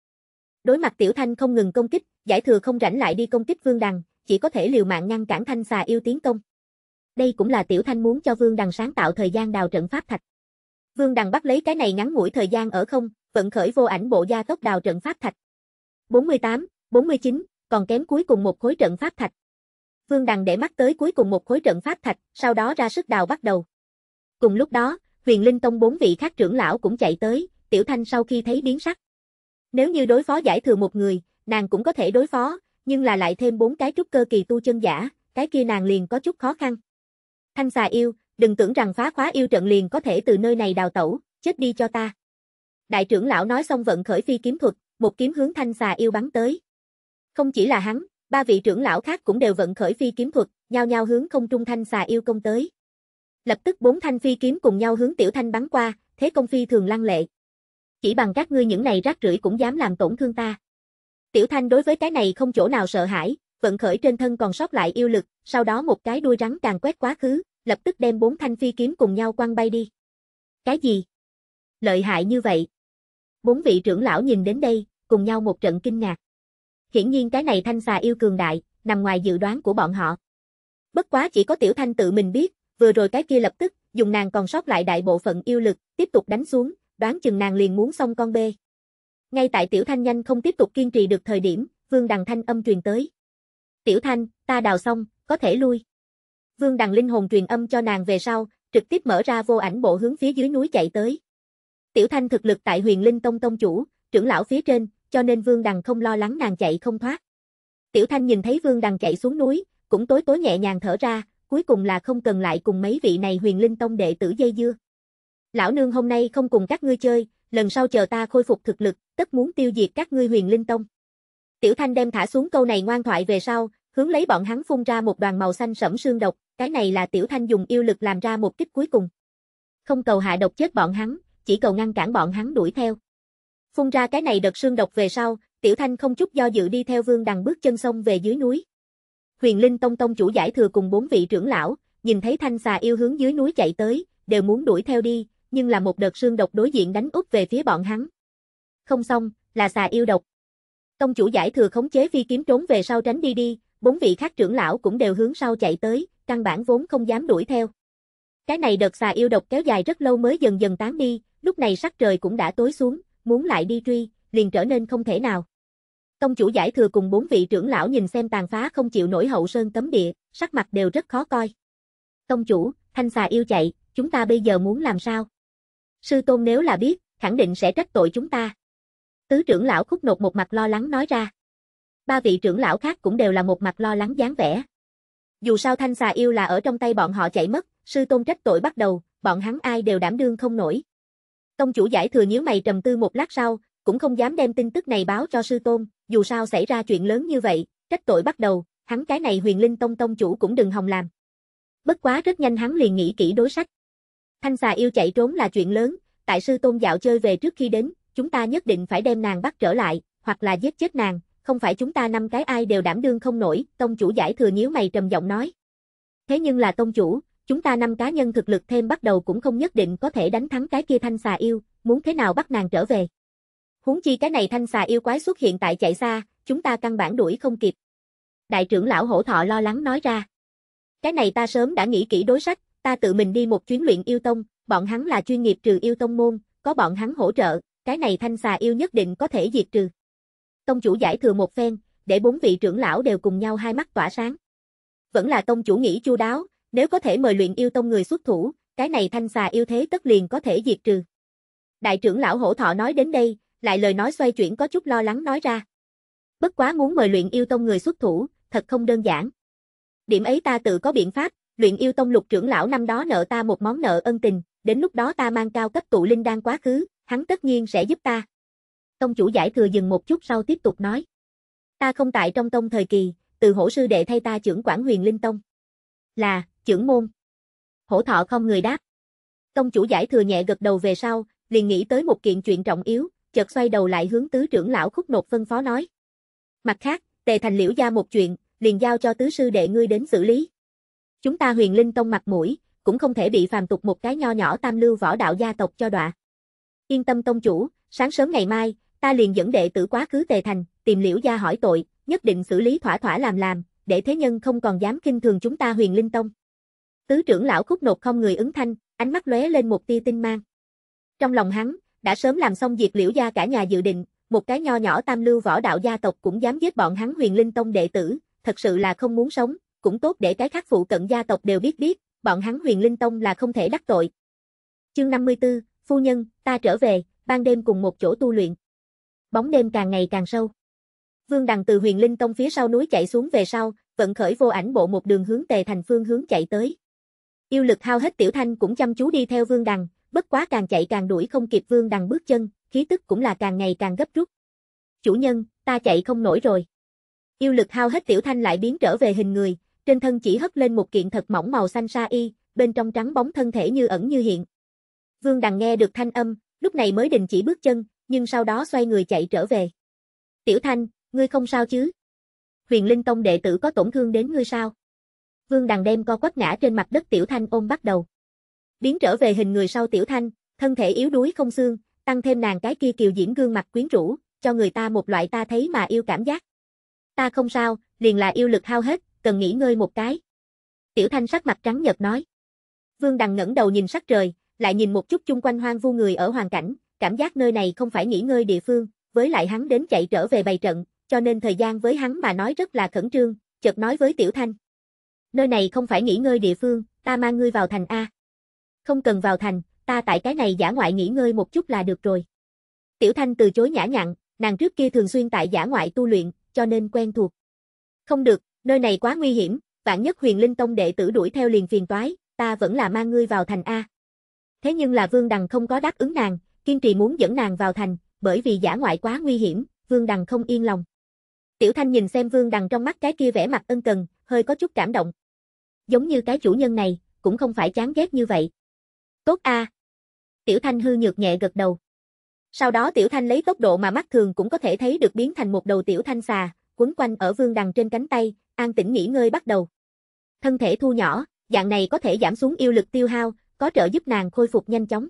Đối mặt Tiểu Thanh không ngừng công kích, giải thừa không rảnh lại đi công kích Vương Đằng, chỉ có thể liều mạng ngăn cản Thanh xà yêu tiến công. Đây cũng là Tiểu Thanh muốn cho Vương Đằng sáng tạo thời gian đào trận pháp thạch. Vương Đằng bắt lấy cái này ngắn ngủi thời gian ở không, vận khởi vô ảnh bộ gia tốc đào trận pháp thạch. 48, 49, còn kém cuối cùng một khối trận pháp thạch. Vương Đằng để mắt tới cuối cùng một khối trận pháp thạch, sau đó ra sức đào bắt đầu. Cùng lúc đó, huyền linh tông bốn vị khác trưởng lão cũng chạy tới, tiểu thanh sau khi thấy biến sắc. Nếu như đối phó giải thừa một người, nàng cũng có thể đối phó, nhưng là lại thêm bốn cái trúc cơ kỳ tu chân giả, cái kia nàng liền có chút khó khăn. Thanh xà yêu, đừng tưởng rằng phá khóa yêu trận liền có thể từ nơi này đào tẩu, chết đi cho ta. Đại trưởng lão nói xong vận khởi phi kiếm thuật, một kiếm hướng thanh xà yêu bắn tới. Không chỉ là hắn, ba vị trưởng lão khác cũng đều vận khởi phi kiếm thuật, nhau nhau hướng không trung thanh xà yêu công tới. Lập tức bốn thanh phi kiếm cùng nhau hướng tiểu thanh bắn qua, thế công phi thường lăng lệ. Chỉ bằng các ngươi những này rác rưởi cũng dám làm tổn thương ta. Tiểu thanh đối với cái này không chỗ nào sợ hãi, vận khởi trên thân còn sót lại yêu lực, sau đó một cái đuôi rắn càng quét quá khứ, lập tức đem bốn thanh phi kiếm cùng nhau quăng bay đi. Cái gì? Lợi hại như vậy, Bốn vị trưởng lão nhìn đến đây, cùng nhau một trận kinh ngạc. Hiển nhiên cái này thanh xà yêu cường đại, nằm ngoài dự đoán của bọn họ. Bất quá chỉ có tiểu thanh tự mình biết, vừa rồi cái kia lập tức, dùng nàng còn sót lại đại bộ phận yêu lực, tiếp tục đánh xuống, đoán chừng nàng liền muốn xong con bê. Ngay tại tiểu thanh nhanh không tiếp tục kiên trì được thời điểm, vương đằng thanh âm truyền tới. Tiểu thanh, ta đào xong, có thể lui. Vương đằng linh hồn truyền âm cho nàng về sau, trực tiếp mở ra vô ảnh bộ hướng phía dưới núi chạy tới. Tiểu Thanh thực lực tại huyền linh tông tông chủ, trưởng lão phía trên, cho nên Vương Đằng không lo lắng nàng chạy không thoát. Tiểu Thanh nhìn thấy Vương Đằng chạy xuống núi, cũng tối tối nhẹ nhàng thở ra, cuối cùng là không cần lại cùng mấy vị này huyền linh tông đệ tử dây dưa. Lão nương hôm nay không cùng các ngươi chơi, lần sau chờ ta khôi phục thực lực, tất muốn tiêu diệt các ngươi huyền linh tông. Tiểu Thanh đem thả xuống câu này ngoan thoại về sau, hướng lấy bọn hắn phun ra một đoàn màu xanh sẫm sương độc, cái này là Tiểu Thanh dùng yêu lực làm ra một kích cuối cùng. Không cầu hạ độc chết bọn hắn, chỉ cầu ngăn cản bọn hắn đuổi theo. Phun ra cái này đợt xương độc về sau, Tiểu Thanh không chút do dự đi theo Vương Đằng bước chân sông về dưới núi. Huyền Linh Tông Tông chủ giải thừa cùng bốn vị trưởng lão, nhìn thấy Thanh xà yêu hướng dưới núi chạy tới, đều muốn đuổi theo đi, nhưng là một đợt xương độc đối diện đánh úp về phía bọn hắn. Không xong, là xà yêu độc. Tông chủ giải thừa khống chế phi kiếm trốn về sau tránh đi đi, bốn vị khác trưởng lão cũng đều hướng sau chạy tới, căn bản vốn không dám đuổi theo. Cái này đợt xà yêu độc kéo dài rất lâu mới dần dần tán đi, lúc này sắc trời cũng đã tối xuống, muốn lại đi truy, liền trở nên không thể nào. công chủ giải thừa cùng bốn vị trưởng lão nhìn xem tàn phá không chịu nổi hậu sơn cấm địa, sắc mặt đều rất khó coi. công chủ, thanh xà yêu chạy, chúng ta bây giờ muốn làm sao? Sư tôn nếu là biết, khẳng định sẽ trách tội chúng ta. Tứ trưởng lão khúc nột một mặt lo lắng nói ra. Ba vị trưởng lão khác cũng đều là một mặt lo lắng dáng vẻ. Dù sao thanh xà yêu là ở trong tay bọn họ chạy mất, sư tôn trách tội bắt đầu, bọn hắn ai đều đảm đương không nổi. Tông chủ giải thừa nhíu mày trầm tư một lát sau, cũng không dám đem tin tức này báo cho sư tôn, dù sao xảy ra chuyện lớn như vậy, trách tội bắt đầu, hắn cái này huyền linh tông tông chủ cũng đừng hòng làm. Bất quá rất nhanh hắn liền nghĩ kỹ đối sách. Thanh xà yêu chạy trốn là chuyện lớn, tại sư tôn dạo chơi về trước khi đến, chúng ta nhất định phải đem nàng bắt trở lại, hoặc là giết chết nàng, không phải chúng ta năm cái ai đều đảm đương không nổi, tông chủ giải thừa nhíu mày trầm giọng nói. Thế nhưng là tông chủ, chúng ta năm cá nhân thực lực thêm bắt đầu cũng không nhất định có thể đánh thắng cái kia thanh xà yêu, muốn thế nào bắt nàng trở về. Huống chi cái này thanh xà yêu quái xuất hiện tại chạy xa, chúng ta căn bản đuổi không kịp. Đại trưởng lão hổ thọ lo lắng nói ra. Cái này ta sớm đã nghĩ kỹ đối sách, ta tự mình đi một chuyến luyện yêu tông, bọn hắn là chuyên nghiệp trừ yêu tông môn, có bọn hắn hỗ trợ, cái này thanh xà yêu nhất định có thể diệt trừ. Tông chủ giải thừa một phen, để bốn vị trưởng lão đều cùng nhau hai mắt tỏa sáng. Vẫn là tông chủ nghĩ chu đáo, nếu có thể mời luyện yêu tông người xuất thủ, cái này thanh xà yêu thế tất liền có thể diệt trừ. Đại trưởng lão hổ thọ nói đến đây, lại lời nói xoay chuyển có chút lo lắng nói ra. Bất quá muốn mời luyện yêu tông người xuất thủ, thật không đơn giản. Điểm ấy ta tự có biện pháp, luyện yêu tông lục trưởng lão năm đó nợ ta một món nợ ân tình, đến lúc đó ta mang cao cấp tụ linh đan quá khứ, hắn tất nhiên sẽ giúp ta. Tông chủ giải thừa dừng một chút sau tiếp tục nói. Ta không tại trong tông thời kỳ, từ hổ sư đệ thay ta trưởng quản huyền linh tông. Là, trưởng môn. Hổ thọ không người đáp. công chủ giải thừa nhẹ gật đầu về sau, liền nghĩ tới một kiện chuyện trọng yếu, chợt xoay đầu lại hướng tứ trưởng lão khúc nột phân phó nói. Mặt khác, tề thành liễu gia một chuyện, liền giao cho tứ sư đệ ngươi đến xử lý. Chúng ta huyền linh tông mặt mũi, cũng không thể bị phàm tục một cái nho nhỏ tam lưu võ đạo gia tộc cho đọa. Yên tâm tông chủ, sáng sớm ngày mai, ta liền dẫn đệ tử quá khứ tề thành, tìm liễu gia hỏi tội, nhất định xử lý thỏa thỏa làm làm, để thế nhân không còn dám kinh thường chúng ta huyền linh tông. Tứ trưởng lão khúc nột không người ứng thanh, ánh mắt lóe lên một tia tinh mang. Trong lòng hắn, đã sớm làm xong việc liễu gia cả nhà dự định, một cái nho nhỏ tam lưu võ đạo gia tộc cũng dám giết bọn hắn huyền linh tông đệ tử, thật sự là không muốn sống, cũng tốt để cái khác phụ cận gia tộc đều biết biết, bọn hắn huyền linh tông là không thể đắc tội. Chương 54, Phu nhân, ta trở về, ban đêm cùng một chỗ tu luyện. Bóng đêm càng ngày càng sâu. Vương Đằng từ huyền linh tông phía sau núi chạy xuống về sau, vận khởi vô ảnh bộ một đường hướng tề thành phương hướng chạy tới. Yêu lực hao hết Tiểu Thanh cũng chăm chú đi theo Vương Đằng, bất quá càng chạy càng đuổi không kịp Vương Đằng bước chân, khí tức cũng là càng ngày càng gấp rút. Chủ nhân, ta chạy không nổi rồi. Yêu lực hao hết Tiểu Thanh lại biến trở về hình người, trên thân chỉ hất lên một kiện thật mỏng màu xanh sa y, bên trong trắng bóng thân thể như ẩn như hiện. Vương Đằng nghe được thanh âm, lúc này mới đình chỉ bước chân, nhưng sau đó xoay người chạy trở về. Tiểu Thanh, ngươi không sao chứ? Huyền Linh Tông đệ tử có tổn thương đến ngươi sao? Vương Đằng đem co quắp ngã trên mặt đất Tiểu Thanh ôm bắt đầu. Biến trở về hình người sau Tiểu Thanh, thân thể yếu đuối không xương, tăng thêm nàng cái kia kiều diễm gương mặt quyến rũ, cho người ta một loại ta thấy mà yêu cảm giác. Ta không sao, liền là yêu lực hao hết, cần nghỉ ngơi một cái. Tiểu Thanh sắc mặt trắng nhợt nói. Vương Đằng ngẩng đầu nhìn sắc trời, lại nhìn một chút chung quanh hoang vu người ở hoàn cảnh, cảm giác nơi này không phải nghỉ ngơi địa phương, với lại hắn đến chạy trở về bày trận, cho nên thời gian với hắn mà nói rất là khẩn trương, chợt nói với Tiểu Thanh nơi này không phải nghỉ ngơi địa phương, ta mang ngươi vào thành A. Không cần vào thành, ta tại cái này giả ngoại nghỉ ngơi một chút là được rồi. Tiểu Thanh từ chối nhã nhặn, nàng trước kia thường xuyên tại giả ngoại tu luyện, cho nên quen thuộc. Không được, nơi này quá nguy hiểm, vạn nhất huyền linh tông đệ tử đuổi theo liền phiền toái, ta vẫn là mang ngươi vào thành A. Thế nhưng là Vương Đằng không có đáp ứng nàng, kiên trì muốn dẫn nàng vào thành, bởi vì giả ngoại quá nguy hiểm, Vương Đằng không yên lòng. Tiểu Thanh nhìn xem Vương Đằng trong mắt cái kia vẻ mặt ân cần, hơi có chút cảm động. Giống như cái chủ nhân này, cũng không phải chán ghét như vậy. Tốt a. Tiểu Thanh hư nhược nhẹ gật đầu. Sau đó Tiểu Thanh lấy tốc độ mà mắt thường cũng có thể thấy được biến thành một đầu Tiểu Thanh xà, quấn quanh ở vương đằng trên cánh tay, an tĩnh nghỉ ngơi bắt đầu. Thân thể thu nhỏ, dạng này có thể giảm xuống yêu lực tiêu hao, có trợ giúp nàng khôi phục nhanh chóng.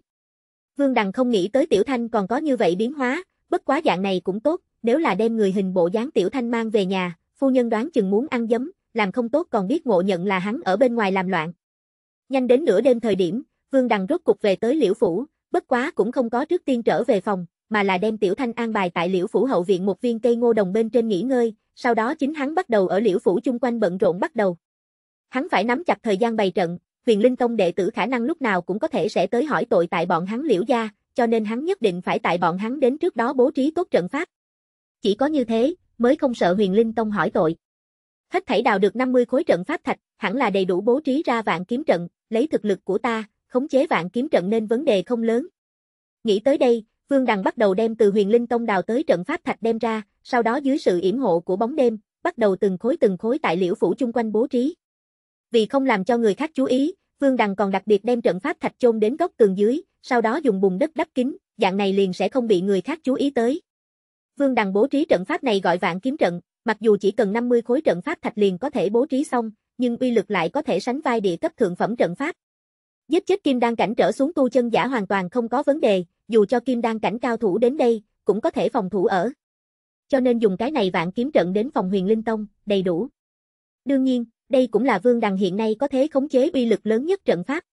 Vương Đằng không nghĩ tới Tiểu Thanh còn có như vậy biến hóa, bất quá dạng này cũng tốt, nếu là đem người hình bộ dáng Tiểu Thanh mang về nhà, phu nhân đoán chừng muốn ăn dấm làm không tốt còn biết ngộ nhận là hắn ở bên ngoài làm loạn. Nhanh đến nửa đêm thời điểm, Vương Đằng rốt cục về tới Liễu Phủ, bất quá cũng không có trước tiên trở về phòng, mà là đem Tiểu Thanh an bài tại Liễu Phủ hậu viện một viên cây ngô đồng bên trên nghỉ ngơi, sau đó chính hắn bắt đầu ở Liễu Phủ chung quanh bận rộn bắt đầu. Hắn phải nắm chặt thời gian bày trận, huyền linh tông đệ tử khả năng lúc nào cũng có thể sẽ tới hỏi tội tại bọn hắn Liễu gia, cho nên hắn nhất định phải tại bọn hắn đến trước đó bố trí tốt trận pháp. Chỉ có như thế, mới không sợ huyền linh tông hỏi tội. Hết thảy đào được 50 khối trận pháp thạch, hẳn là đầy đủ bố trí ra vạn kiếm trận, lấy thực lực của ta, khống chế vạn kiếm trận nên vấn đề không lớn. Nghĩ tới đây, Vương Đằng bắt đầu đem từ huyền linh tông đào tới trận pháp thạch đem ra, sau đó dưới sự yểm hộ của bóng đêm, bắt đầu từng khối từng khối tại liễu phủ chung quanh bố trí. Vì không làm cho người khác chú ý, Vương Đằng còn đặc biệt đem trận pháp thạch chôn đến góc tường dưới, sau đó dùng bùn đất đắp kín, dạng này liền sẽ không bị người khác chú ý tới. Vương Đằng bố trí trận pháp này gọi vạn kiếm trận, Mặc dù chỉ cần 50 khối trận pháp thạch liền có thể bố trí xong, nhưng uy lực lại có thể sánh vai địa cấp thượng phẩm trận pháp. Giết chết kim đan cảnh trở xuống tu chân giả hoàn toàn không có vấn đề, dù cho kim đan cảnh cao thủ đến đây, cũng có thể phòng thủ ở. Cho nên dùng cái này vạn kiếm trận đến phòng huyền linh tông, đầy đủ. Đương nhiên, đây cũng là Vương Đằng hiện nay có thế khống chế uy lực lớn nhất trận pháp.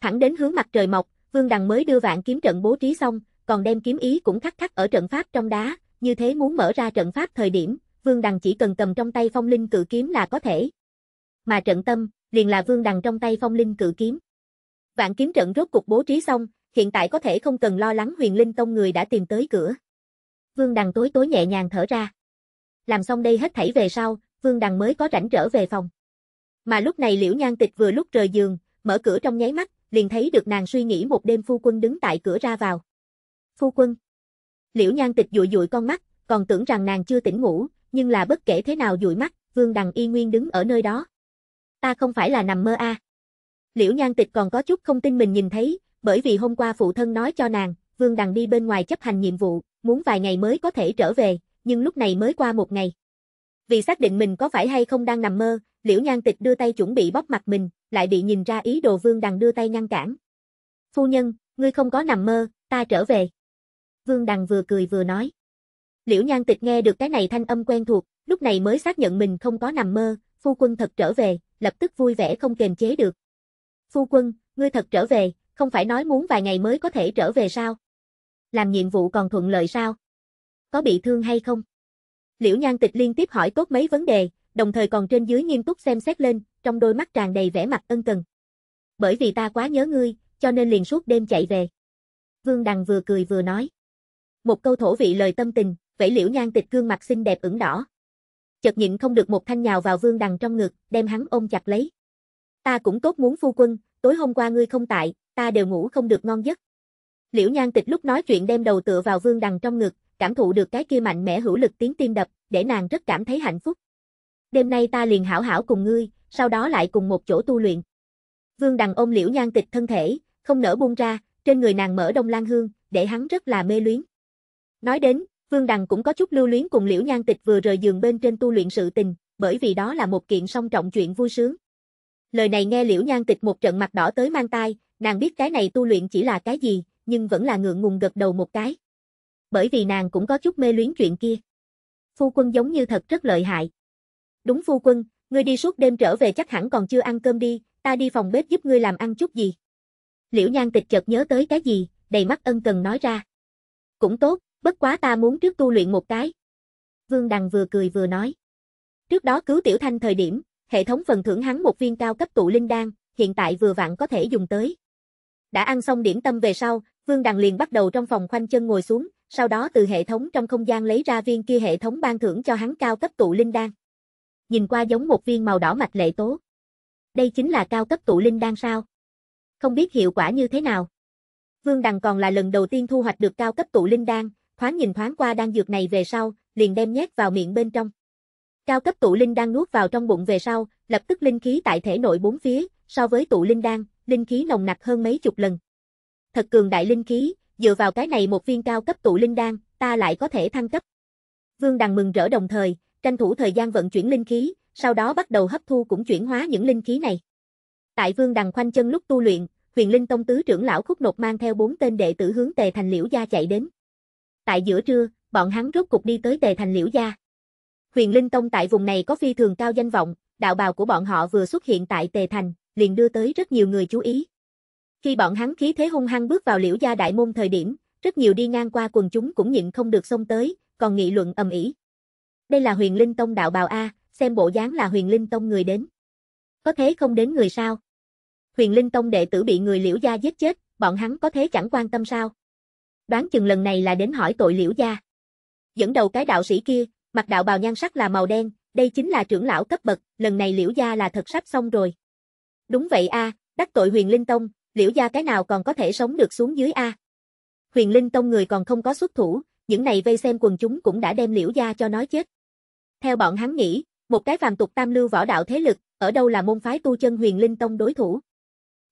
Thẳng đến hướng mặt trời mọc, Vương Đằng mới đưa vạn kiếm trận bố trí xong, còn đem kiếm ý cũng khắc khắc ở trận pháp trong đá, như thế muốn mở ra trận pháp thời điểm, Vương Đằng chỉ cần cầm trong tay phong linh cự kiếm là có thể. Mà trận tâm, liền là Vương Đằng trong tay phong linh cự kiếm. Vạn kiếm trận rốt cục bố trí xong, hiện tại có thể không cần lo lắng huyền linh tông người đã tìm tới cửa. Vương Đằng tối tối nhẹ nhàng thở ra. Làm xong đây hết thảy về sau, Vương Đằng mới có rảnh trở về phòng. Mà lúc này Liễu Nhan Tịch vừa lúc rời giường, mở cửa trong nháy mắt, liền thấy được nàng suy nghĩ một đêm phu quân đứng tại cửa ra vào. Phu quân. Liễu Nhan Tịch dụi dụi con mắt, còn tưởng rằng nàng chưa tỉnh ngủ, nhưng là bất kể thế nào dụi mắt, Vương Đằng y nguyên đứng ở nơi đó. Ta không phải là nằm mơ a. À. Liễu Nhan Tịch còn có chút không tin mình nhìn thấy, bởi vì hôm qua phụ thân nói cho nàng, Vương Đằng đi bên ngoài chấp hành nhiệm vụ, muốn vài ngày mới có thể trở về, nhưng lúc này mới qua một ngày. Vì xác định mình có phải hay không đang nằm mơ, Liễu Nhan Tịch đưa tay chuẩn bị bóp mặt mình, lại bị nhìn ra ý đồ Vương Đằng đưa tay ngăn cản. "Phu nhân, ngươi không có nằm mơ, ta trở về." Vương Đằng vừa cười vừa nói. Liễu Nhan Tịch nghe được cái này thanh âm quen thuộc, lúc này mới xác nhận mình không có nằm mơ, phu quân thật trở về, lập tức vui vẻ không kềm chế được. Phu quân, ngươi thật trở về, không phải nói muốn vài ngày mới có thể trở về sao? Làm nhiệm vụ còn thuận lợi sao? Có bị thương hay không? Liễu Nhan Tịch liên tiếp hỏi tốt mấy vấn đề, đồng thời còn trên dưới nghiêm túc xem xét lên, trong đôi mắt tràn đầy vẻ mặt ân cần. Bởi vì ta quá nhớ ngươi, cho nên liền suốt đêm chạy về. Vương Đằng vừa cười vừa nói. Một câu thổ vị lời tâm tình, vẫy liễu nhan tịch gương mặt xinh đẹp ửng đỏ. Chợt nhịn không được một thanh nhào vào vương đằng trong ngực, đem hắn ôm chặt lấy. Ta cũng tốt muốn phu quân, tối hôm qua ngươi không tại, ta đều ngủ không được ngon giấc. Liễu nhan tịch lúc nói chuyện đem đầu tựa vào vương đằng trong ngực, cảm thụ được cái kia mạnh mẽ hữu lực tiếng tim đập, để nàng rất cảm thấy hạnh phúc. Đêm nay ta liền hảo hảo cùng ngươi, sau đó lại cùng một chỗ tu luyện. Vương Đằng ôm Liễu Nhan Tịch thân thể, không nỡ buông ra, trên người nàng mở đông lan hương, để hắn rất là mê luyến. Nói đến, Vương Đằng cũng có chút lưu luyến cùng Liễu Nhan Tịch vừa rời giường bên trên tu luyện sự tình, bởi vì đó là một kiện song trọng chuyện vui sướng. Lời này nghe Liễu Nhan Tịch một trận mặt đỏ tới mang tai, nàng biết cái này tu luyện chỉ là cái gì, nhưng vẫn là ngượng ngùng gật đầu một cái. Bởi vì nàng cũng có chút mê luyến chuyện kia. Phu quân giống như thật rất lợi hại. Đúng phu quân, ngươi đi suốt đêm trở về chắc hẳn còn chưa ăn cơm đi, ta đi phòng bếp giúp ngươi làm ăn chút gì. Liễu Nhan Tịch chợt nhớ tới cái gì, đầy mắt ân cần nói ra. Cũng tốt, bất quá ta muốn trước tu luyện một cái. Vương Đằng vừa cười vừa nói. Trước đó cứu Tiểu Thanh thời điểm, hệ thống phần thưởng hắn một viên cao cấp tụ linh đan, hiện tại vừa vặn có thể dùng tới. Đã ăn xong điểm tâm về sau, Vương Đằng liền bắt đầu trong phòng khoanh chân ngồi xuống, sau đó từ hệ thống trong không gian lấy ra viên kia hệ thống ban thưởng cho hắn cao cấp tụ linh đan. Nhìn qua giống một viên màu đỏ mạch lệ tố. Đây chính là cao cấp tụ linh đan sao? Không biết hiệu quả như thế nào. Vương Đằng còn là lần đầu tiên thu hoạch được cao cấp tụ linh đan, thoáng nhìn thoáng qua đan dược này về sau, liền đem nhét vào miệng bên trong. Cao cấp tụ linh đang nuốt vào trong bụng về sau, lập tức linh khí tại thể nội bốn phía, so với tụ linh đan, linh khí nồng nặc hơn mấy chục lần. Thật cường đại linh khí, dựa vào cái này một viên cao cấp tụ linh đan, ta lại có thể thăng cấp. Vương Đằng mừng rỡ đồng thời, tranh thủ thời gian vận chuyển linh khí, sau đó bắt đầu hấp thu cũng chuyển hóa những linh khí này. Tại Vương Đằng khoanh chân lúc tu luyện, Huyền Linh Tông tứ trưởng lão Khúc Nột mang theo bốn tên đệ tử hướng Tề Thành Liễu gia chạy đến tại giữa trưa, bọn hắn rốt cục đi tới Tề Thành Liễu Gia. Huyền Linh Tông tại vùng này có phi thường cao danh vọng, đạo bào của bọn họ vừa xuất hiện tại Tề Thành, liền đưa tới rất nhiều người chú ý. Khi bọn hắn khí thế hung hăng bước vào Liễu Gia đại môn thời điểm, rất nhiều đi ngang qua quần chúng cũng nhịn không được xông tới, còn nghị luận ầm ĩ. Đây là Huyền Linh Tông đạo bào a, xem bộ dáng là Huyền Linh Tông người đến. Có thế không đến người sao? Huyền Linh Tông đệ tử bị người Liễu gia giết chết, bọn hắn có thế chẳng quan tâm sao? đoán chừng lần này là đến hỏi tội liễu gia. Dẫn đầu cái đạo sĩ kia, mặc đạo bào nhan sắc là màu đen, đây chính là trưởng lão cấp bậc, lần này liễu gia là thật sắp xong rồi. Đúng vậy a, đắc tội huyền linh tông, liễu gia cái nào còn có thể sống được xuống dưới a. Huyền linh tông người còn không có xuất thủ, những này vây xem quần chúng cũng đã đem liễu gia cho nói chết. Theo bọn hắn nghĩ, một cái phàm tục tam lưu võ đạo thế lực, ở đâu là môn phái tu chân huyền linh tông đối thủ.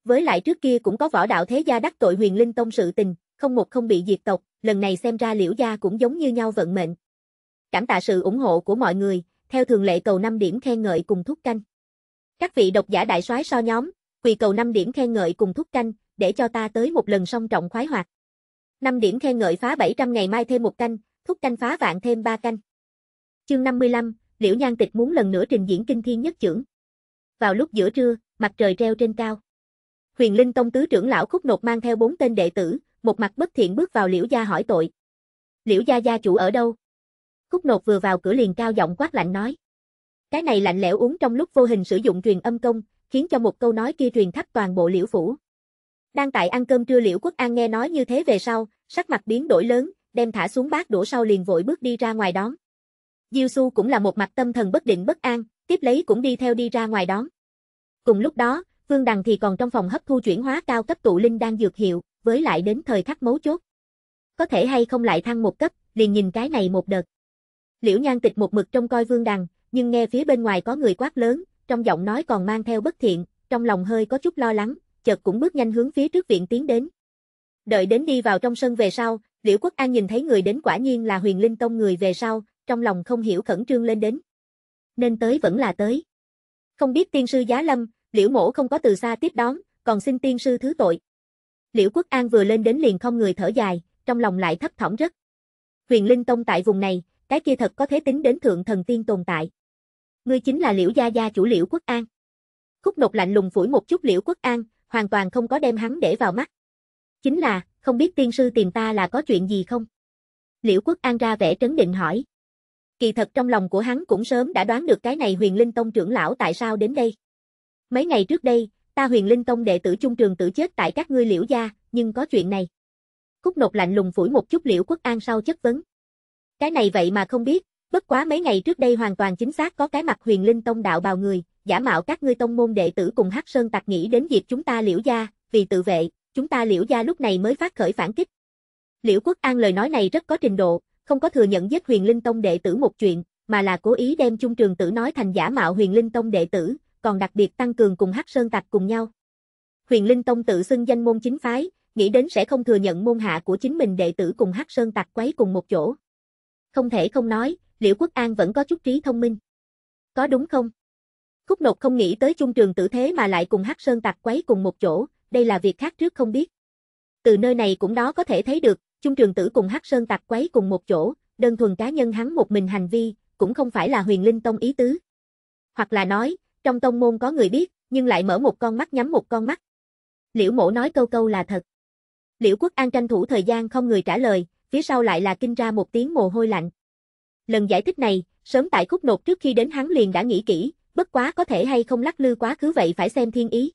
Với lại trước kia cũng có võ đạo thế gia đắc tội huyền linh tông sự tình, không một không bị diệt tộc, lần này xem ra liễu gia cũng giống như nhau vận mệnh. Cảm tạ sự ủng hộ của mọi người, theo thường lệ cầu 5 điểm khen ngợi cùng thúc canh. Các vị độc giả đại soái so nhóm, quỳ cầu 5 điểm khen ngợi cùng thúc canh, để cho ta tới một lần song trọng khoái hoạt. 5 điểm khen ngợi phá 700 ngày mai thêm một canh, thúc canh phá vạn thêm 3 canh. Chương 55, Liễu Nhan Tịch muốn lần nữa trình diễn kinh thiên nhất trưởng. Vào lúc giữa trưa, mặt trời treo trên cao. Huyền Linh Tông tứ trưởng lão khúc nột mang theo bốn tên đệ tử, một mặt bất thiện bước vào Liễu gia hỏi tội. Liễu gia gia chủ ở đâu? Khúc nột vừa vào cửa liền cao giọng quát lạnh nói. Cái này lạnh lẽo uống trong lúc vô hình sử dụng truyền âm công, khiến cho một câu nói kia truyền khắp toàn bộ Liễu phủ. Đang tại ăn cơm trưa Liễu Quốc An nghe nói như thế về sau, sắc mặt biến đổi lớn, đem thả xuống bát đổ sau liền vội bước đi ra ngoài đón. Diêu Su cũng là một mặt tâm thần bất định bất an, tiếp lấy cũng đi theo đi ra ngoài đón. Cùng lúc đó, Vương Đằng thì còn trong phòng hấp thu chuyển hóa cao cấp tụ linh đang dược hiệu với lại đến thời khắc mấu chốt. Có thể hay không lại thăng một cấp, liền nhìn cái này một đợt. Liễu Nhan Tịch một mực trông coi Vương Đằng, nhưng nghe phía bên ngoài có người quát lớn, trong giọng nói còn mang theo bất thiện, trong lòng hơi có chút lo lắng, chợt cũng bước nhanh hướng phía trước viện tiến đến. Đợi đến đi vào trong sân về sau, Liễu Quốc An nhìn thấy người đến quả nhiên là Huyền Linh Tông người về sau, trong lòng không hiểu khẩn trương lên đến. Nên tới vẫn là tới. Không biết tiên sư Giá Lâm, Liễu Mỗ không có từ xa tiếp đón, còn xin tiên sư thứ tội. Liễu Quốc An vừa lên đến liền không người thở dài, trong lòng lại thấp thỏm rất. Huyền Linh Tông tại vùng này, cái kia thật có thể tính đến thượng thần tiên tồn tại. Ngươi chính là Liễu Gia Gia chủ Liễu Quốc An. Khúc nột lạnh lùng phủi một chút Liễu Quốc An, hoàn toàn không có đem hắn để vào mắt. Chính là, không biết tiên sư tìm ta là có chuyện gì không? Liễu Quốc An ra vẻ trấn định hỏi. Kỳ thật trong lòng của hắn cũng sớm đã đoán được cái này huyền linh tông trưởng lão tại sao đến đây. Mấy ngày trước đây, ta huyền linh tông đệ tử trung trường tử chết tại các ngươi liễu gia, nhưng có chuyện này. Khúc nột lạnh lùng phủi một chút liễu quốc an sau chất vấn. Cái này vậy mà không biết, bất quá mấy ngày trước đây hoàn toàn chính xác có cái mặt huyền linh tông đạo bào người, giả mạo các ngươi tông môn đệ tử cùng hắc sơn Tạc nghĩ đến việc chúng ta liễu gia, vì tự vệ, chúng ta liễu gia lúc này mới phát khởi phản kích. Liễu quốc an lời nói này rất có trình độ, không có thừa nhận giết huyền linh tông đệ tử một chuyện, mà là cố ý đem trung trường tử nói thành giả mạo huyền linh tông đệ tử, còn đặc biệt tăng cường cùng Hắc Sơn Tạch cùng nhau. Huyền Linh Tông tự xưng danh môn chính phái, nghĩ đến sẽ không thừa nhận môn hạ của chính mình đệ tử cùng Hắc Sơn Tạch quấy cùng một chỗ. Không thể không nói, Liễu Quốc An vẫn có chút trí thông minh. Có đúng không? Khúc Nột không nghĩ tới trung trường tử thế mà lại cùng Hắc Sơn Tạc quấy cùng một chỗ, đây là việc khác trước không biết. Từ nơi này cũng đó có thể thấy được, trung trường tử cùng Hắc Sơn Tạc quấy cùng một chỗ, đơn thuần cá nhân hắn một mình hành vi, cũng không phải là huyền linh tông ý tứ. Hoặc là nói, trong tông môn có người biết, nhưng lại mở một con mắt nhắm một con mắt. Liễu mộ nói câu câu là thật. Liễu quốc an tranh thủ thời gian không người trả lời, phía sau lại là kinh ra một tiếng mồ hôi lạnh. Lần giải thích này, sớm tại khúc nột trước khi đến hắn liền đã nghĩ kỹ, bất quá có thể hay không lắc lư quá cứ vậy phải xem thiên ý.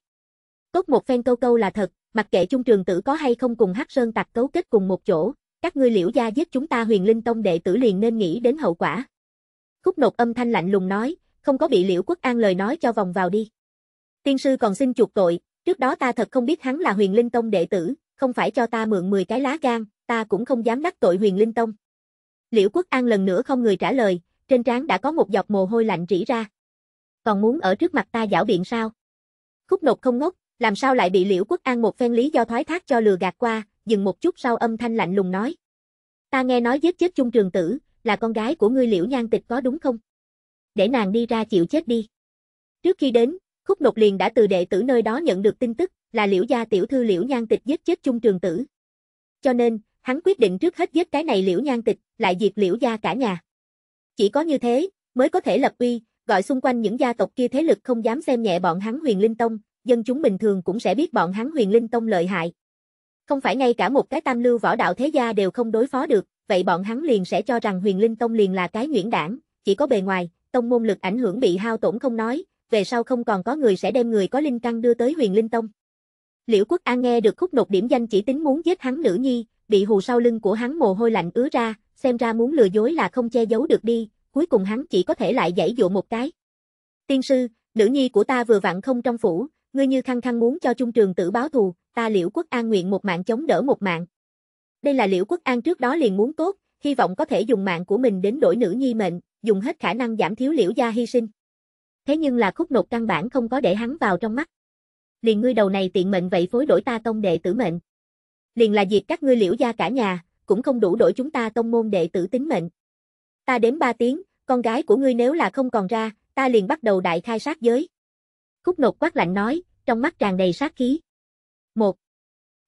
Cốt một phen câu câu là thật, mặc kệ trung trường tử có hay không cùng hắc sơn tặc cấu kết cùng một chỗ, các ngươi liễu gia giết chúng ta huyền linh tông đệ tử liền nên nghĩ đến hậu quả. Khúc nột âm thanh lạnh lùng nói, không có bị Liễu Quốc An lời nói cho vòng vào đi. Tiên sư còn xin chuộc tội, trước đó ta thật không biết hắn là huyền linh tông đệ tử, không phải cho ta mượn 10 cái lá gan, ta cũng không dám đắc tội huyền linh tông. Liễu Quốc An lần nữa không người trả lời, trên trán đã có một giọt mồ hôi lạnh rỉ ra. Còn muốn ở trước mặt ta giảo biện sao? Khúc nột không ngốc, làm sao lại bị Liễu Quốc An một phen lý do thoái thác cho lừa gạt qua, dừng một chút sau âm thanh lạnh lùng nói. Ta nghe nói giết chết chung trường tử, là con gái của ngươi Liễu Nhan Tịch có đúng không? để nàng đi ra chịu chết đi. Trước khi đến, Khúc Nục liền đã từ đệ tử nơi đó nhận được tin tức, là liễu gia tiểu thư liễu nhan tịch giết chết chung trường tử. Cho nên, hắn quyết định trước hết giết cái này liễu nhan tịch, lại diệt liễu gia cả nhà. Chỉ có như thế, mới có thể lập uy, gọi xung quanh những gia tộc kia thế lực không dám xem nhẹ bọn hắn huyền linh tông, dân chúng bình thường cũng sẽ biết bọn hắn huyền linh tông lợi hại. Không phải ngay cả một cái tam lưu võ đạo thế gia đều không đối phó được, vậy bọn hắn liền sẽ cho rằng huyền linh tông liền là cái nguyễn đảng, chỉ có bề ngoài, tông môn lực ảnh hưởng bị hao tổn không nói, về sau không còn có người sẽ đem người có linh căn đưa tới huyền linh tông. Liễu Quốc An nghe được khúc nộp điểm danh chỉ tính muốn giết hắn nữ nhi, bị hù sau lưng của hắn mồ hôi lạnh ứa ra, xem ra muốn lừa dối là không che giấu được đi, cuối cùng hắn chỉ có thể lại dãy dụ một cái. Tiên sư, nữ nhi của ta vừa vặn không trong phủ, ngươi như khăng khăng muốn cho trung trường tử báo thù, ta Liễu Quốc An nguyện một mạng chống đỡ một mạng. Đây là Liễu Quốc An trước đó liền muốn tốt, hy vọng có thể dùng mạng của mình đến đổi nữ nhi mệnh, dùng hết khả năng giảm thiếu liễu gia hy sinh. Thế nhưng là khúc nột căn bản không có để hắn vào trong mắt. Liền ngươi đầu này tiện mệnh vậy phối đổi ta tông đệ tử mệnh. Liền là diệt các ngươi liễu gia cả nhà, cũng không đủ đổi chúng ta tông môn đệ tử tính mệnh. Ta đếm ba tiếng, con gái của ngươi nếu là không còn ra, ta liền bắt đầu đại khai sát giới. Khúc nột quát lạnh nói, trong mắt tràn đầy sát khí. Một,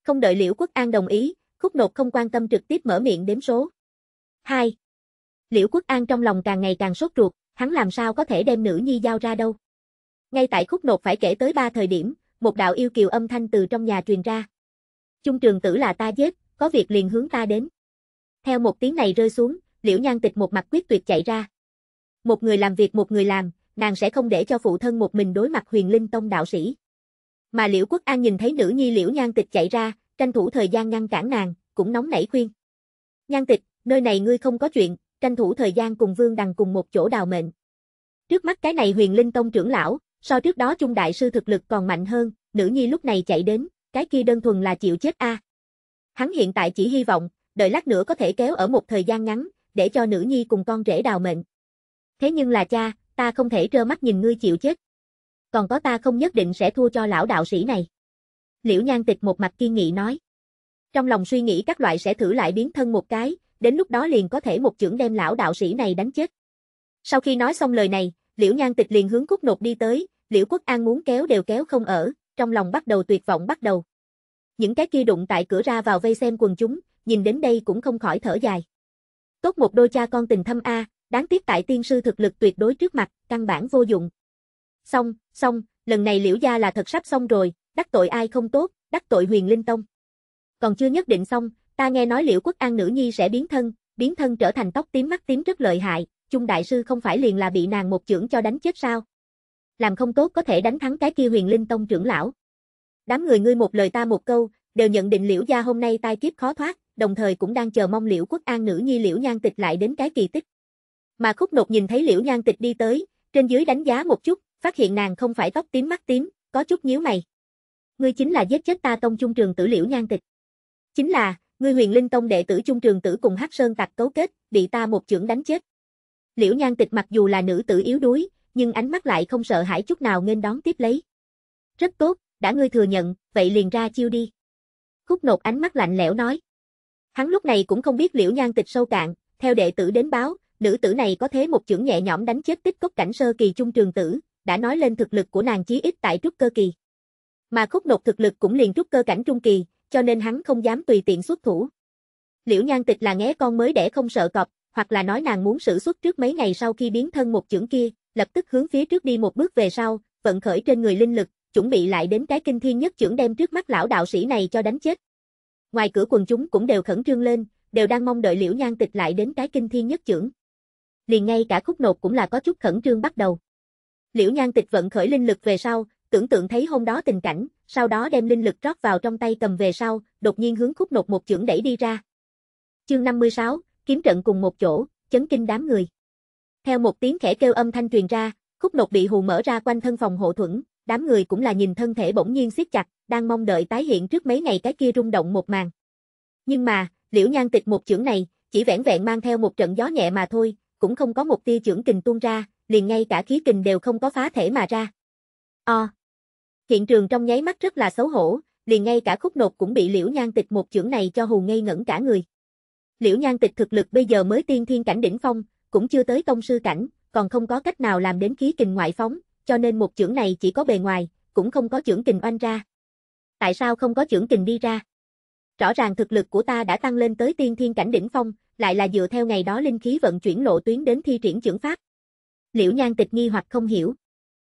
Không đợi Liễu Quốc An đồng ý, Khúc nột không quan tâm trực tiếp mở miệng đếm số. Hai, Liễu Quốc An trong lòng càng ngày càng sốt ruột, hắn làm sao có thể đem nữ nhi giao ra đâu. Ngay tại khúc nột phải kể tới ba thời điểm, một đạo yêu kiều âm thanh từ trong nhà truyền ra. Trung trường tử là ta giết, có việc liền hướng ta đến. Theo một tiếng này rơi xuống, liễu nhan tịch một mặt quyết tuyệt chạy ra. Một người làm việc một người làm, nàng sẽ không để cho phụ thân một mình đối mặt huyền linh tông đạo sĩ. Mà liễu quốc an nhìn thấy nữ nhi liễu nhan tịch chạy ra, tranh thủ thời gian ngăn cản nàng, cũng nóng nảy khuyên. Nhan tịch, nơi này ngươi không có chuyện, tranh thủ thời gian cùng Vương Đằng cùng một chỗ đào mệnh. Trước mắt cái này huyền linh tông trưởng lão, so trước đó trung đại sư thực lực còn mạnh hơn, nữ nhi lúc này chạy đến, cái kia đơn thuần là chịu chết a. À. Hắn hiện tại chỉ hy vọng, đợi lát nữa có thể kéo ở một thời gian ngắn, để cho nữ nhi cùng con rể đào mệnh. Thế nhưng là cha, ta không thể trơ mắt nhìn ngươi chịu chết. Còn có ta không nhất định sẽ thua cho lão đạo sĩ này. Liễu Nhan Tịch một mặt kiên nghị nói. Trong lòng suy nghĩ các loại sẽ thử lại biến thân một cái, đến lúc đó liền có thể một chưởng đem lão đạo sĩ này đánh chết. Sau khi nói xong lời này, Liễu Nhan Tịch liền hướng Cúc Nột đi tới, Liễu Quốc An muốn kéo đều kéo không ở, trong lòng bắt đầu tuyệt vọng bắt đầu. Những cái kia đụng tại cửa ra vào vây xem quần chúng, nhìn đến đây cũng không khỏi thở dài. Tốt một đôi cha con tình thâm A, đáng tiếc tại tiên sư thực lực tuyệt đối trước mặt, căn bản vô dụng. Xong, xong, lần này Liễu Gia là thật sắp xong rồi, đắc tội ai không tốt, đắc tội huyền linh tông. Còn chưa nhất định xong, Ta nghe nói liễu quốc an nữ nhi sẽ biến thân, biến thân trở thành tóc tím mắt tím rất lợi hại, chung đại sư không phải liền là bị nàng một chưởng cho đánh chết sao? Làm không tốt có thể đánh thắng cái kia huyền linh tông trưởng lão. Đám người ngươi một lời ta một câu, đều nhận định liễu gia hôm nay tai kiếp khó thoát, đồng thời cũng đang chờ mong liễu quốc an nữ nhi liễu nhan tịch lại đến cái kỳ tích. Mà khúc nột nhìn thấy liễu nhan tịch đi tới, trên dưới đánh giá một chút, phát hiện nàng không phải tóc tím mắt tím, có chút nhíu mày. Ngươi chính là giết chết ta tông trung trường tử liễu nhan tịch. Chính là, Ngươi huyền linh tông đệ tử chung trường tử cùng hắc sơn tặc cấu kết, bị ta một chưởng đánh chết. Liễu nhan tịch mặc dù là nữ tử yếu đuối, nhưng ánh mắt lại không sợ hãi chút nào nên đón tiếp lấy. Rất tốt, đã ngươi thừa nhận, vậy liền ra chiêu đi. Khúc nột ánh mắt lạnh lẽo nói. Hắn lúc này cũng không biết liễu nhan tịch sâu cạn, theo đệ tử đến báo, nữ tử này có thế một chưởng nhẹ nhõm đánh chết tích cốc cảnh sơ kỳ Chung trường tử, đã nói lên thực lực của nàng chí ít tại trúc cơ kỳ. Mà khúc nột thực lực cũng liền trúc cơ cảnh trung kỳ, cho nên hắn không dám tùy tiện xuất thủ. Liễu Nhan Tịch là nghe con mới đẻ không sợ cọp, hoặc là nói nàng muốn sử xuất trước mấy ngày sau khi biến thân một chưởng kia, lập tức hướng phía trước đi một bước về sau, vận khởi trên người linh lực, chuẩn bị lại đến cái kinh thiên nhất chưởng đem trước mắt lão đạo sĩ này cho đánh chết. Ngoài cửa quần chúng cũng đều khẩn trương lên, đều đang mong đợi Liễu Nhan Tịch lại đến cái kinh thiên nhất chưởng. Liền ngay cả khúc nột cũng là có chút khẩn trương bắt đầu. Liễu Nhan Tịch vận khởi linh lực về sau, tưởng tượng thấy hôm đó tình cảnh, sau đó đem linh lực rót vào trong tay cầm về sau, đột nhiên hướng khúc nột một chưởng đẩy đi ra. Chương 56, kiếm trận cùng một chỗ, chấn kinh đám người. Theo một tiếng khẽ kêu âm thanh truyền ra, khúc nột bị hù mở ra quanh thân phòng hộ thuẫn, đám người cũng là nhìn thân thể bỗng nhiên siết chặt, đang mong đợi tái hiện trước mấy ngày cái kia rung động một màn. Nhưng mà, liễu nhan tịch một chưởng này, chỉ vẻn vẹn mang theo một trận gió nhẹ mà thôi, cũng không có một tia chưởng kình tuôn ra, liền ngay cả khí kình đều không có phá thể mà ra. O, à, Hiện trường trong nháy mắt rất là xấu hổ, liền ngay cả khúc nột cũng bị Liễu Nhan Tịch một chưởng này cho hù ngây ngẩn cả người. Liễu Nhan Tịch thực lực bây giờ mới tiên thiên cảnh đỉnh phong, cũng chưa tới tông sư cảnh, còn không có cách nào làm đến khí kình ngoại phóng, cho nên một chưởng này chỉ có bề ngoài, cũng không có chưởng kình oanh ra. Tại sao không có chưởng kình đi ra? Rõ ràng thực lực của ta đã tăng lên tới tiên thiên cảnh đỉnh phong, lại là dựa theo ngày đó linh khí vận chuyển lộ tuyến đến thi triển chưởng pháp. Liễu Nhan Tịch nghi hoặc không hiểu.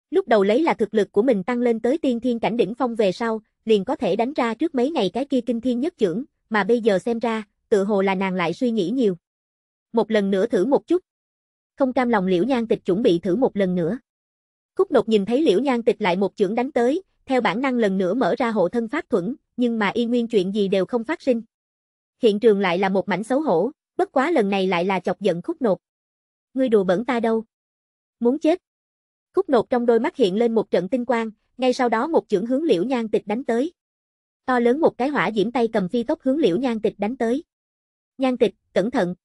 Lúc đầu lấy là thực lực của mình tăng lên tới tiên thiên cảnh đỉnh phong về sau, liền có thể đánh ra trước mấy ngày cái kia kinh thiên nhất trưởng mà bây giờ xem ra, tự hồ là nàng lại suy nghĩ nhiều. Một lần nữa thử một chút. Không cam lòng Liễu Nhan Tịch chuẩn bị thử một lần nữa. Khúc đột nhìn thấy Liễu Nhan Tịch lại một chưởng đánh tới, theo bản năng lần nữa mở ra hộ thân phát thuẫn, nhưng mà y nguyên chuyện gì đều không phát sinh. Hiện trường lại là một mảnh xấu hổ, bất quá lần này lại là chọc giận khúc nột. Ngươi đùa bẩn ta đâu? Muốn chết. Khúc nột trong đôi mắt hiện lên một trận tinh quang, ngay sau đó một chưởng hướng liễu nhan tịch đánh tới. To lớn một cái hỏa diễm tay cầm phi tốc hướng liễu nhan tịch đánh tới. Nhan tịch, cẩn thận.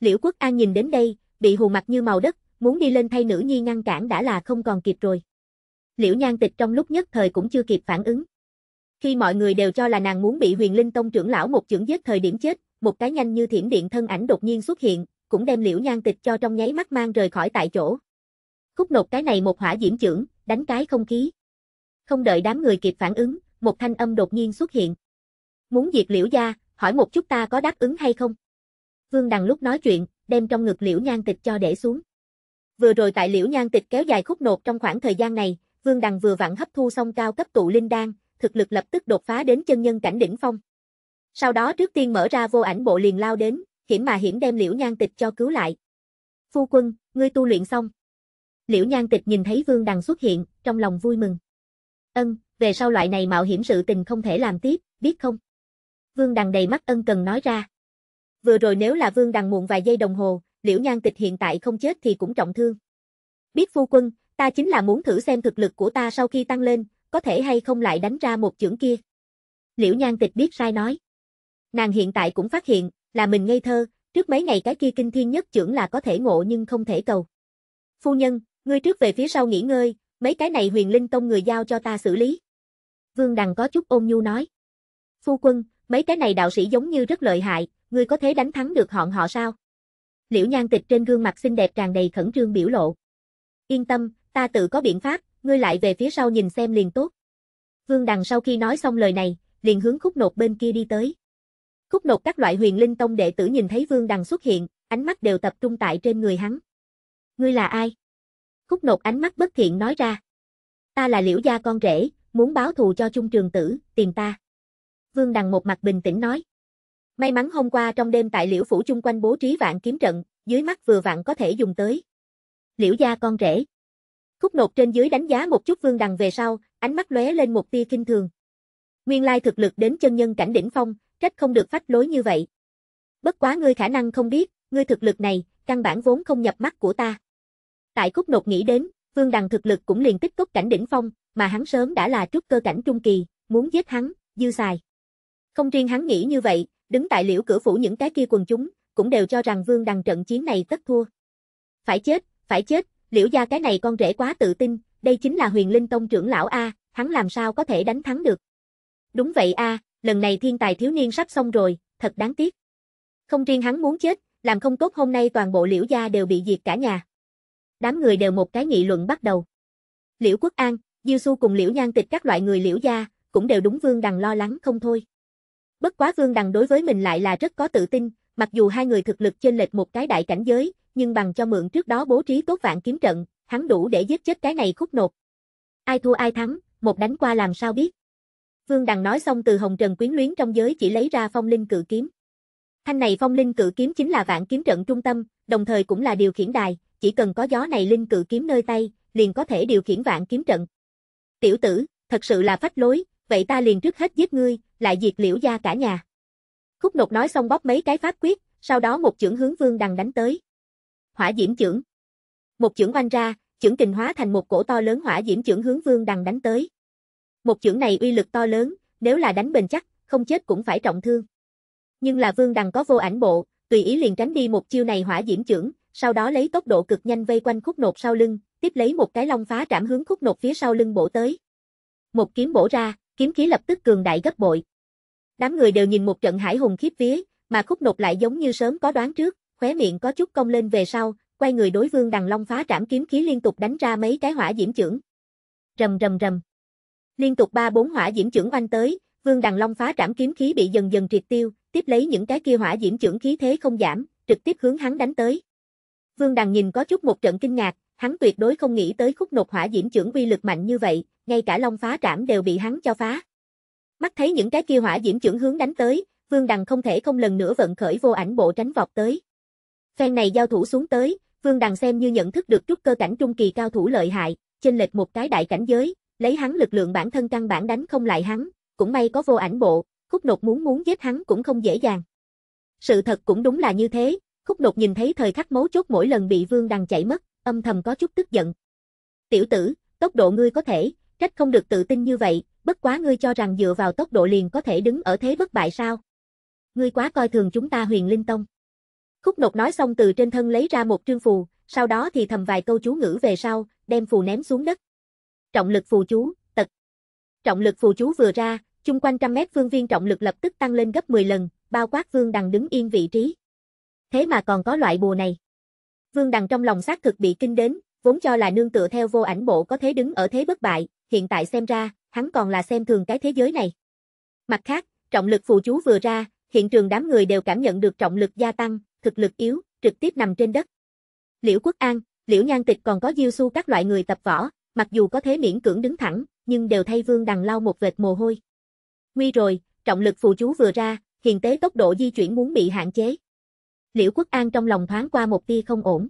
Liễu quốc an nhìn đến đây, bị hù mặt như màu đất, muốn đi lên thay nữ nhi ngăn cản đã là không còn kịp rồi. Liễu nhan tịch trong lúc nhất thời cũng chưa kịp phản ứng. Khi mọi người đều cho là nàng muốn bị huyền linh tông trưởng lão một chưởng giết thời điểm chết, một cái nhanh như thiểm điện thân ảnh đột nhiên xuất hiện, cũng đem liễu nhan tịch cho trong nháy mắt mang rời khỏi tại chỗ. Khúc nột cái này một hỏa diễm trưởng đánh cái không khí. Không đợi đám người kịp phản ứng, một thanh âm đột nhiên xuất hiện. Muốn diệt liễu gia, hỏi một chút ta có đáp ứng hay không? Vương Đằng lúc nói chuyện, đem trong ngực liễu nhan tịch cho để xuống. Vừa rồi tại liễu nhan tịch kéo dài khúc nột trong khoảng thời gian này, Vương Đằng vừa vặn hấp thu xong cao cấp tụ linh đan, thực lực lập tức đột phá đến chân nhân cảnh đỉnh phong. Sau đó trước tiên mở ra vô ảnh bộ liền lao đến, hiểm mà hiểm đem liễu nhan tịch cho cứu lại. Phu quân, ngươi tu luyện xong. Liễu Nhan Tịch nhìn thấy Vương Đằng xuất hiện, trong lòng vui mừng. Ân, về sau loại này mạo hiểm sự tình không thể làm tiếp, biết không? Vương Đằng đầy mắt ân cần nói ra. Vừa rồi nếu là Vương Đằng muộn vài giây đồng hồ, Liễu Nhan Tịch hiện tại không chết thì cũng trọng thương. Biết phu quân, ta chính là muốn thử xem thực lực của ta sau khi tăng lên, có thể hay không lại đánh ra một chưởng kia. Liễu Nhan Tịch biết sai nói. Nàng hiện tại cũng phát hiện, là mình ngây thơ, trước mấy ngày cái kia kinh thiên nhất chưởng là có thể ngộ nhưng không thể cầu. Phu nhân, ngươi trước về phía sau nghỉ ngơi, mấy cái này huyền linh tông người giao cho ta xử lý. Vương Đằng có chút ôn nhu nói. Phu quân, mấy cái này đạo sĩ giống như rất lợi hại, ngươi có thể đánh thắng được họn họ sao? Liễu nhan tịch trên gương mặt xinh đẹp tràn đầy khẩn trương biểu lộ. Yên tâm, ta tự có biện pháp, ngươi lại về phía sau nhìn xem liền tốt. Vương Đằng sau khi nói xong lời này, liền hướng khúc nột bên kia đi tới. Khúc nột các loại huyền linh tông đệ tử nhìn thấy Vương Đằng xuất hiện, ánh mắt đều tập trung tại trên người hắn. Ngươi là ai? Khúc nột ánh mắt bất thiện nói ra. Ta là liễu gia con rể, muốn báo thù cho chung trường tử, tiền ta. Vương Đằng một mặt bình tĩnh nói. May mắn hôm qua trong đêm tại liễu phủ chung quanh bố trí vạn kiếm trận, dưới mắt vừa vặn có thể dùng tới. Liễu gia con rể. Khúc nột trên dưới đánh giá một chút Vương Đằng về sau, ánh mắt lóe lên một tia kinh thường. Nguyên lai thực lực đến chân nhân cảnh đỉnh phong, trách không được phách lối như vậy. Bất quá ngươi khả năng không biết, ngươi thực lực này, căn bản vốn không nhập mắt của ta. Tại Cúc Nột nghĩ đến, Vương Đằng thực lực cũng liền tích cốt cảnh đỉnh phong, mà hắn sớm đã là trúc cơ cảnh trung kỳ, muốn giết hắn, dư xài. Không riêng hắn nghĩ như vậy, đứng tại liễu cửa phủ những cái kia quần chúng, cũng đều cho rằng Vương Đằng trận chiến này tất thua. Phải chết, phải chết, liễu gia cái này con rể quá tự tin, đây chính là huyền linh tông trưởng lão A, hắn làm sao có thể đánh thắng được. Đúng vậy A, lần này thiên tài thiếu niên sắp xong rồi, thật đáng tiếc. Không riêng hắn muốn chết, làm không tốt hôm nay toàn bộ liễu gia đều bị diệt cả nhà. Đám người đều một cái nghị luận bắt đầu. Liễu Quốc An, Diêu Xu cùng Liễu Nhan Tịch các loại người Liễu gia, cũng đều đúng Vương Đằng lo lắng không thôi. Bất quá Vương Đằng đối với mình lại là rất có tự tin, mặc dù hai người thực lực chênh lệch một cái đại cảnh giới, nhưng bằng cho mượn trước đó bố trí tốt vạn kiếm trận, hắn đủ để giết chết cái này khúc nột. Ai thua ai thắng, một đánh qua làm sao biết. Vương Đằng nói xong từ hồng trần quyến luyến trong giới chỉ lấy ra phong linh cự kiếm. Thanh này phong linh cự kiếm chính là vạn kiếm trận trung tâm, đồng thời cũng là điều khiển đài, chỉ cần có gió này linh cự kiếm nơi tay, liền có thể điều khiển vạn kiếm trận. Tiểu tử, thật sự là phách lối, vậy ta liền trước hết giết ngươi, lại diệt liễu gia cả nhà. Khúc nột nói xong bóp mấy cái pháp quyết, sau đó một chưởng hướng vương đằng đánh tới. Hỏa diễm chưởng. Một chưởng oanh ra, chưởng kình hóa thành một cổ to lớn hỏa diễm chưởng hướng vương đằng đánh tới. Một chưởng này uy lực to lớn, nếu là đánh bền chắc, không chết cũng phải trọng thương. Nhưng là vương đằng có vô ảnh bộ, tùy ý liền tránh đi một chiêu này hỏa diễm chưởng, sau đó lấy tốc độ cực nhanh vây quanh khúc nột sau lưng, tiếp lấy một cái long phá trảm hướng khúc nột phía sau lưng bổ tới. Một kiếm bổ ra, kiếm khí lập tức cường đại gấp bội. Đám người đều nhìn một trận hải hùng khiếp vía, mà khúc nột lại giống như sớm có đoán trước, khóe miệng có chút cong lên về sau, quay người đối vương đằng long phá trảm kiếm khí liên tục đánh ra mấy cái hỏa diễm chưởng. Rầm rầm rầm. Liên tục ba bốn hỏa diễm chưởng oanh tới, vương đằng long phá trảm kiếm khí bị dần dần triệt tiêu, tiếp lấy những cái kia hỏa diễm chưởng khí thế không giảm, trực tiếp hướng hắn đánh tới. Vương Đằng nhìn có chút một trận kinh ngạc, hắn tuyệt đối không nghĩ tới khúc nột hỏa diễm trưởng uy lực mạnh như vậy, ngay cả long phá trảm đều bị hắn cho phá. Mắt thấy những cái kia hỏa diễm trưởng hướng đánh tới, Vương Đằng không thể không lần nữa vận khởi vô ảnh bộ tránh vọt tới. Phen này giao thủ xuống tới, Vương Đằng xem như nhận thức được chút cơ cảnh trung kỳ cao thủ lợi hại, trên lệch một cái đại cảnh giới, lấy hắn lực lượng bản thân căn bản đánh không lại hắn, cũng may có vô ảnh bộ, khúc nột muốn muốn giết hắn cũng không dễ dàng. Sự thật cũng đúng là như thế, Khúc đột nhìn thấy thời khắc mấu chốt mỗi lần bị vương đằng chảy mất, âm thầm có chút tức giận. Tiểu tử, tốc độ ngươi có thể, trách không được tự tin như vậy, bất quá ngươi cho rằng dựa vào tốc độ liền có thể đứng ở thế bất bại sao. Ngươi quá coi thường chúng ta huyền linh tông. Khúc nột nói xong từ trên thân lấy ra một trương phù, sau đó thì thầm vài câu chú ngữ về sau, đem phù ném xuống đất. Trọng lực phù chú, tật. Trọng lực phù chú vừa ra, chung quanh trăm mét phương viên trọng lực lập tức tăng lên gấp 10 lần, bao quát vương đằng đứng yên vị trí thế mà còn có loại bùa này. Vương Đằng trong lòng xác thực bị kinh đến, vốn cho là nương tựa theo vô ảnh bộ có thế đứng ở thế bất bại, hiện tại xem ra, hắn còn là xem thường cái thế giới này. Mặt khác, trọng lực phù chú vừa ra, hiện trường đám người đều cảm nhận được trọng lực gia tăng, thực lực yếu, trực tiếp nằm trên đất. Liễu Quốc An, Liễu Nhan Tịch còn có Diêu Su các loại người tập võ, mặc dù có thế miễn cưỡng đứng thẳng, nhưng đều thay Vương Đằng lau một vệt mồ hôi. Nguy rồi, trọng lực phù chú vừa ra, hiện tế tốc độ di chuyển muốn bị hạn chế. Liễu Quốc An trong lòng thoáng qua một tia không ổn.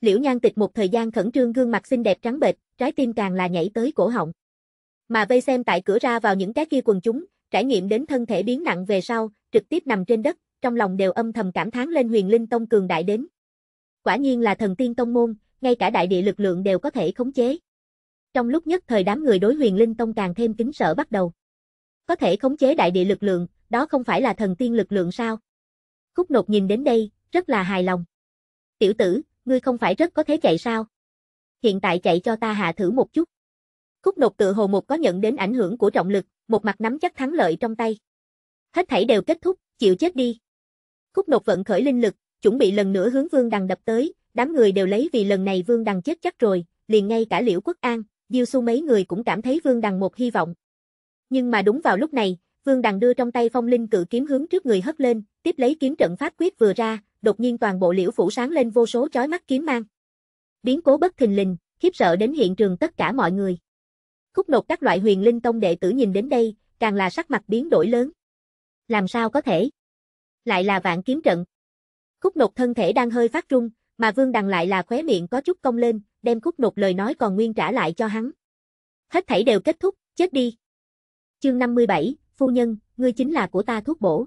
Liễu Nhan Tịch một thời gian khẩn trương gương mặt xinh đẹp trắng bệch, trái tim càng là nhảy tới cổ họng. Mà vây xem tại cửa ra vào những cái kia quần chúng, trải nghiệm đến thân thể biến nặng về sau, trực tiếp nằm trên đất, trong lòng đều âm thầm cảm thán lên Huyền Linh Tông cường đại đến. Quả nhiên là thần tiên tông môn, ngay cả đại địa lực lượng đều có thể khống chế. Trong lúc nhất thời đám người đối Huyền Linh Tông càng thêm kính sợ bắt đầu. Có thể khống chế đại địa lực lượng, đó không phải là thần tiên lực lượng sao? Khúc nột nhìn đến đây, rất là hài lòng. Tiểu tử, ngươi không phải rất có thế chạy sao? Hiện tại chạy cho ta hạ thử một chút. Khúc nột tự hồ một có nhận đến ảnh hưởng của trọng lực, một mặt nắm chắc thắng lợi trong tay. Hết thảy đều kết thúc, chịu chết đi. Khúc nột vận khởi linh lực, chuẩn bị lần nữa hướng vương đằng đập tới, đám người đều lấy vì lần này vương đằng chết chắc rồi, liền ngay cả liễu quốc an, Diêu Su mấy người cũng cảm thấy Vương Đằng một hy vọng. Nhưng mà đúng vào lúc này, Vương Đằng đưa trong tay phong linh cự kiếm hướng trước người hất lên, tiếp lấy kiếm trận pháp quyết vừa ra, đột nhiên toàn bộ liễu phủ sáng lên vô số chói mắt kiếm mang. Biến cố bất thình lình, khiếp sợ đến hiện trường tất cả mọi người. Khúc nộp các loại huyền linh tông đệ tử nhìn đến đây, càng là sắc mặt biến đổi lớn. Làm sao có thể? Lại là vạn kiếm trận. Khúc nộp thân thể đang hơi phát rung, mà vương đằng lại là khóe miệng có chút cong lên, đem khúc nộp lời nói còn nguyên trả lại cho hắn. Hết thảy đều kết thúc, chết đi. Chương 57, phu nhân, ngươi chính là của ta thuốc bổ.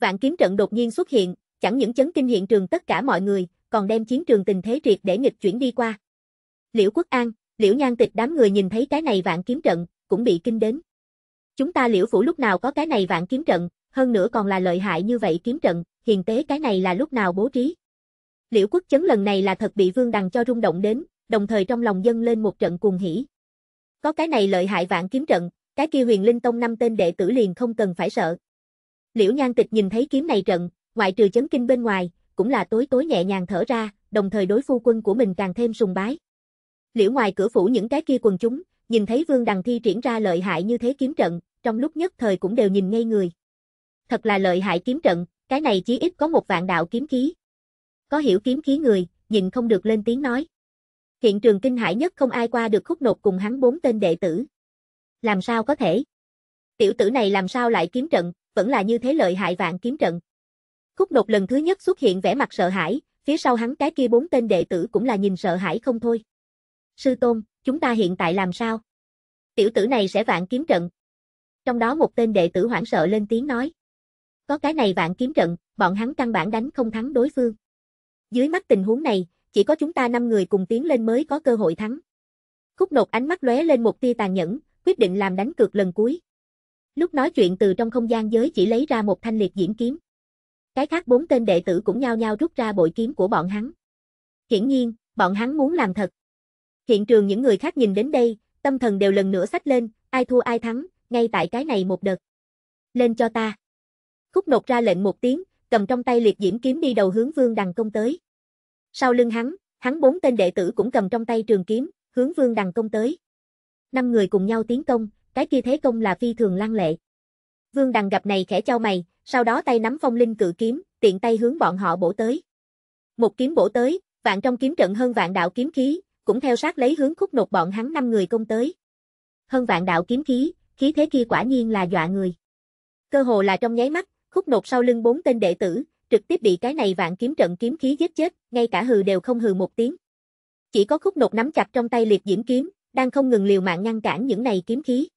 Vạn kiếm trận đột nhiên xuất hiện, chẳng những chấn kinh hiện trường tất cả mọi người, còn đem chiến trường tình thế triệt để nghịch chuyển đi qua. Liễu Quốc An, Liễu Nhan Tịch đám người nhìn thấy cái này vạn kiếm trận, cũng bị kinh đến. Chúng ta Liễu phủ lúc nào có cái này vạn kiếm trận, hơn nữa còn là lợi hại như vậy kiếm trận, hiền tế cái này là lúc nào bố trí. Liễu Quốc chấn lần này là thật bị Vương Đằng cho rung động đến, đồng thời trong lòng dân lên một trận cuồng hỉ. Có cái này lợi hại vạn kiếm trận, cái kia Huyền Linh Tông năm tên đệ tử liền không cần phải sợ, Liễu Nhan Tịch nhìn thấy kiếm này trận, ngoại trừ chấn kinh bên ngoài, cũng là tối tối nhẹ nhàng thở ra, đồng thời đối phu quân của mình càng thêm sùng bái. Liễu ngoài cửa phủ những cái kia quần chúng, nhìn thấy Vương Đằng Thi triển ra lợi hại như thế kiếm trận, trong lúc nhất thời cũng đều nhìn ngây người. Thật là lợi hại kiếm trận, cái này chí ít có một vạn đạo kiếm khí. Có hiểu kiếm khí người, nhìn không được lên tiếng nói. Hiện trường kinh hải nhất không ai qua được khúc nộp cùng hắn bốn tên đệ tử. Làm sao có thể? Tiểu tử này làm sao lại kiếm trận, vẫn là như thế lợi hại vạn kiếm trận. Khúc đột lần thứ nhất xuất hiện vẻ mặt sợ hãi, phía sau hắn cái kia bốn tên đệ tử cũng là nhìn sợ hãi không thôi. Sư tôn, chúng ta hiện tại làm sao? Tiểu tử này sẽ vạn kiếm trận. Trong đó một tên đệ tử hoảng sợ lên tiếng nói. Có cái này vạn kiếm trận, bọn hắn căn bản đánh không thắng đối phương. Dưới mắt tình huống này, chỉ có chúng ta năm người cùng tiến lên mới có cơ hội thắng. Khúc nột ánh mắt lóe lên một tia tàn nhẫn, quyết định làm đánh cược lần cuối. Lúc nói chuyện từ trong không gian giới chỉ lấy ra một thanh liệt diễm kiếm. Cái khác bốn tên đệ tử cũng nhao nhao rút ra bội kiếm của bọn hắn. Hiển nhiên, bọn hắn muốn làm thật. Hiện trường những người khác nhìn đến đây, tâm thần đều lần nữa sách lên, ai thua ai thắng, ngay tại cái này một đợt. Lên cho ta. Khúc nột ra lệnh một tiếng, cầm trong tay liệt diễm kiếm đi đầu hướng vương đằng công tới. Sau lưng hắn, hắn bốn tên đệ tử cũng cầm trong tay trường kiếm, hướng vương đằng công tới. Năm người cùng nhau tiến công, cái kia thế công là phi thường lăng lệ. Vương Đằng gặp này khẽ trao mày, sau đó tay nắm phong linh cự kiếm, tiện tay hướng bọn họ bổ tới. Một kiếm bổ tới, vạn trong kiếm trận hơn vạn đạo kiếm khí, cũng theo sát lấy hướng khúc nột bọn hắn năm người công tới. Hơn vạn đạo kiếm khí, khí thế kia quả nhiên là dọa người. Cơ hồ là trong nháy mắt, khúc nột sau lưng bốn tên đệ tử, trực tiếp bị cái này vạn kiếm trận kiếm khí giết chết, ngay cả hừ đều không hừ một tiếng. Chỉ có khúc nột nắm chặt trong tay liệt diễm kiếm, đang không ngừng liều mạng ngăn cản những này kiếm khí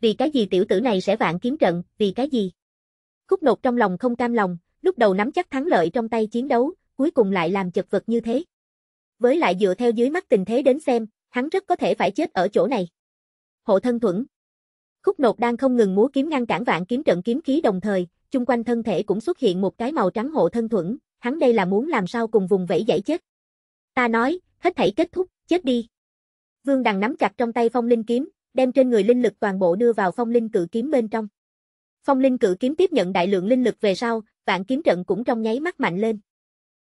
vì cái gì tiểu tử này sẽ vạn kiếm trận, vì cái gì? Khúc nột trong lòng không cam lòng, lúc đầu nắm chắc thắng lợi trong tay chiến đấu, cuối cùng lại làm chật vật như thế. Với lại dựa theo dưới mắt tình thế đến xem, hắn rất có thể phải chết ở chỗ này. Hộ thân thuẫn. Khúc nột đang không ngừng múa kiếm ngăn cản vạn kiếm trận kiếm khí đồng thời, chung quanh thân thể cũng xuất hiện một cái màu trắng hộ thân thuẫn, hắn đây là muốn làm sao cùng vùng vẫy giải chết. Ta nói, hết thảy kết thúc, chết đi. Vương Đằng nắm chặt trong tay phong linh kiếm, đem trên người linh lực toàn bộ đưa vào phong linh cự kiếm bên trong. Phong linh cự kiếm tiếp nhận đại lượng linh lực về sau, vạn kiếm trận cũng trong nháy mắt mạnh lên.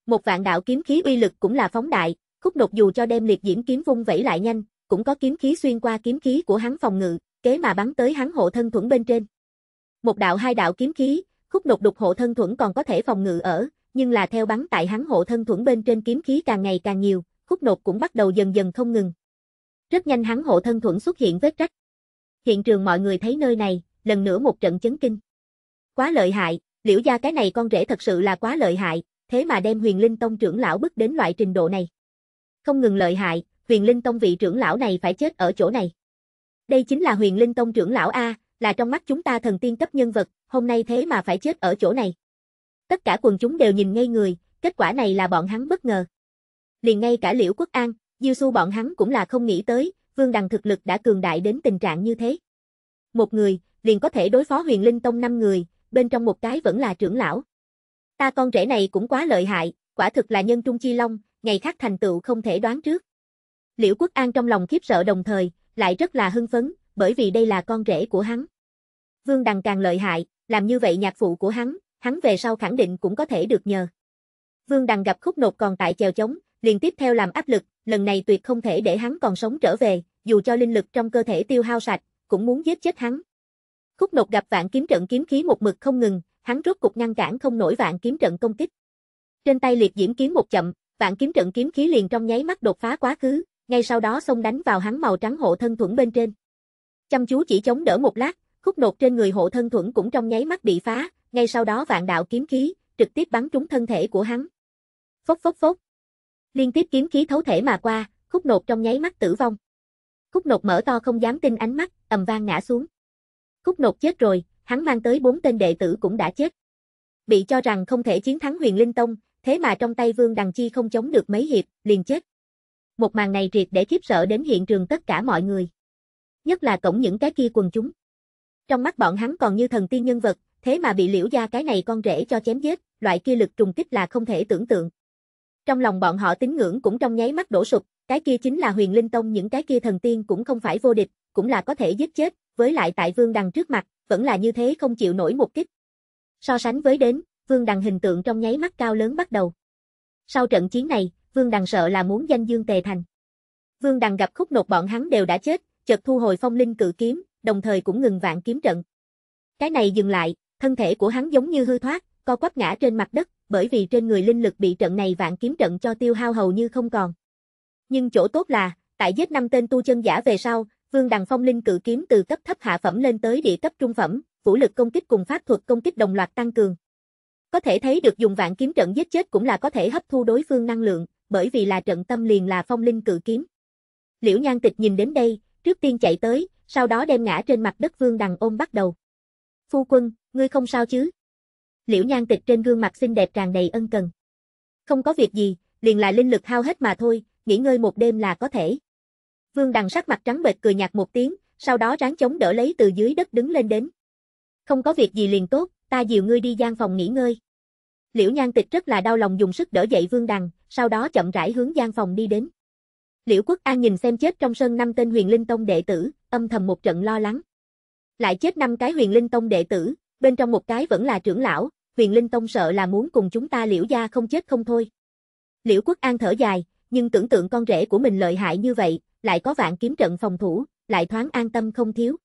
Một vạn đạo kiếm khí uy lực cũng là phóng đại, khúc đột dù cho đem liệt diễm kiếm vung vẩy lại nhanh, cũng có kiếm khí xuyên qua kiếm khí của hắn phòng ngự, kế mà bắn tới hắn hộ thân thuẫn bên trên. Một đạo hai đạo kiếm khí, khúc đột đục hộ thân thuẫn còn có thể phòng ngự ở, nhưng là theo bắn tại hắn hộ thân thuẫn bên trên kiếm khí càng ngày càng nhiều, khúc nột cũng bắt đầu dần dần không ngừng, rất nhanh hắn hộ thân thuận xuất hiện vết rách. Hiện trường mọi người thấy nơi này, lần nữa một trận chấn kinh. Quá lợi hại, liễu gia cái này con rể thật sự là quá lợi hại, thế mà đem huyền linh tông trưởng lão bức đến loại trình độ này. Không ngừng lợi hại, huyền linh tông vị trưởng lão này phải chết ở chỗ này. Đây chính là huyền linh tông trưởng lão A, là trong mắt chúng ta thần tiên cấp nhân vật, hôm nay thế mà phải chết ở chỗ này. Tất cả quần chúng đều nhìn ngay người, kết quả này là bọn hắn bất ngờ. Liền ngay cả liễu quốc an, Diêu Su bọn hắn cũng là không nghĩ tới, Vương Đằng thực lực đã cường đại đến tình trạng như thế. Một người, liền có thể đối phó huyền linh tông năm người, bên trong một cái vẫn là trưởng lão. Ta con rể này cũng quá lợi hại, quả thực là nhân trung chi long, ngày khác thành tựu không thể đoán trước. Liễu Quốc An trong lòng khiếp sợ đồng thời, lại rất là hưng phấn, bởi vì đây là con rể của hắn. Vương Đằng càng lợi hại, làm như vậy nhạc phụ của hắn, hắn về sau khẳng định cũng có thể được nhờ. Vương Đằng gặp khúc nột còn tại chèo chống, liền tiếp theo làm áp lực, lần này tuyệt không thể để hắn còn sống trở về, dù cho linh lực trong cơ thể tiêu hao sạch, cũng muốn giết chết hắn. Khúc nột gặp vạn kiếm trận kiếm khí một mực không ngừng, hắn rốt cục ngăn cản không nổi vạn kiếm trận công kích. Trên tay liệt diễm kiếm một chậm, vạn kiếm trận kiếm khí liền trong nháy mắt đột phá quá khứ, ngay sau đó xông đánh vào hắn màu trắng hộ thân thuẫn bên trên. Chăm chú chỉ chống đỡ một lát, khúc nột trên người hộ thân thuẫn cũng trong nháy mắt bị phá, ngay sau đó vạn đạo kiếm khí trực tiếp bắn trúng thân thể của hắn. Phốc phốc phốc, liên tiếp kiếm khí thấu thể mà qua, khúc nột trong nháy mắt tử vong. Khúc nột mở to không dám tin ánh mắt, ầm vang ngã xuống. Khúc nột chết rồi, hắn mang tới bốn tên đệ tử cũng đã chết. Bị cho rằng không thể chiến thắng huyền linh tông, thế mà trong tay Vương Đằng Chi không chống được mấy hiệp, liền chết. Một màn này triệt để khiếp sợ đến hiện trường tất cả mọi người. Nhất là cổng những cái kia quần chúng. Trong mắt bọn hắn còn như thần tiên nhân vật, thế mà bị liễu gia cái này con rể cho chém giết, loại kia lực trùng kích là không thể tưởng tượng. Trong lòng bọn họ tín ngưỡng cũng trong nháy mắt đổ sụp, cái kia chính là huyền linh tông những cái kia thần tiên cũng không phải vô địch, cũng là có thể giết chết, với lại tại vương đằng trước mặt, vẫn là như thế không chịu nổi một kích. So sánh với đến, vương đằng hình tượng trong nháy mắt cao lớn bắt đầu. Sau trận chiến này, vương đằng sợ là muốn danh dương tề thành. Vương đằng gặp khúc nột bọn hắn đều đã chết, chợt thu hồi phong linh cự kiếm, đồng thời cũng ngừng vạn kiếm trận. Cái này dừng lại, thân thể của hắn giống như hư thoát, co quắp ngã trên mặt đất, bởi vì trên người linh lực bị trận này vạn kiếm trận cho tiêu hao hầu như không còn. Nhưng chỗ tốt là, tại giết năm tên tu chân giả về sau, Vương Đằng Phong linh cự kiếm từ cấp thấp hạ phẩm lên tới địa cấp trung phẩm, vũ lực công kích cùng pháp thuật công kích đồng loạt tăng cường. Có thể thấy được dùng vạn kiếm trận giết chết cũng là có thể hấp thu đối phương năng lượng, bởi vì là trận tâm liền là phong linh cự kiếm. Liễu Nhan Tịch nhìn đến đây, trước tiên chạy tới, sau đó đem ngã trên mặt đất Vương Đằng ôm bắt đầu. Phu quân, ngươi không sao chứ? liễu nhan tịch trên gương mặt xinh đẹp tràn đầy ân cần. Không có việc gì, liền là linh lực hao hết mà thôi, nghỉ ngơi một đêm là có thể. Vương đằng sắc mặt trắng bệch cười nhạt một tiếng, sau đó ráng chống đỡ lấy từ dưới đất đứng lên đến. Không có việc gì liền tốt, ta dìu ngươi đi gian phòng nghỉ ngơi. Liễu Nhan Tịch rất là đau lòng dùng sức đỡ dậy Vương Đằng, sau đó chậm rãi hướng gian phòng đi đến. Liễu Quốc An nhìn xem chết trong sân năm tên Huyền Linh Tông đệ tử, âm thầm một trận lo lắng. Lại chết năm cái Huyền Linh Tông đệ tử, bên trong một cái vẫn là trưởng lão, huyền linh tông sợ là muốn cùng chúng ta liễu gia không chết không thôi. Liễu quốc an thở dài, nhưng tưởng tượng con rể của mình lợi hại như vậy, lại có vạn kiếm trận phòng thủ, lại thoáng an tâm không thiếu.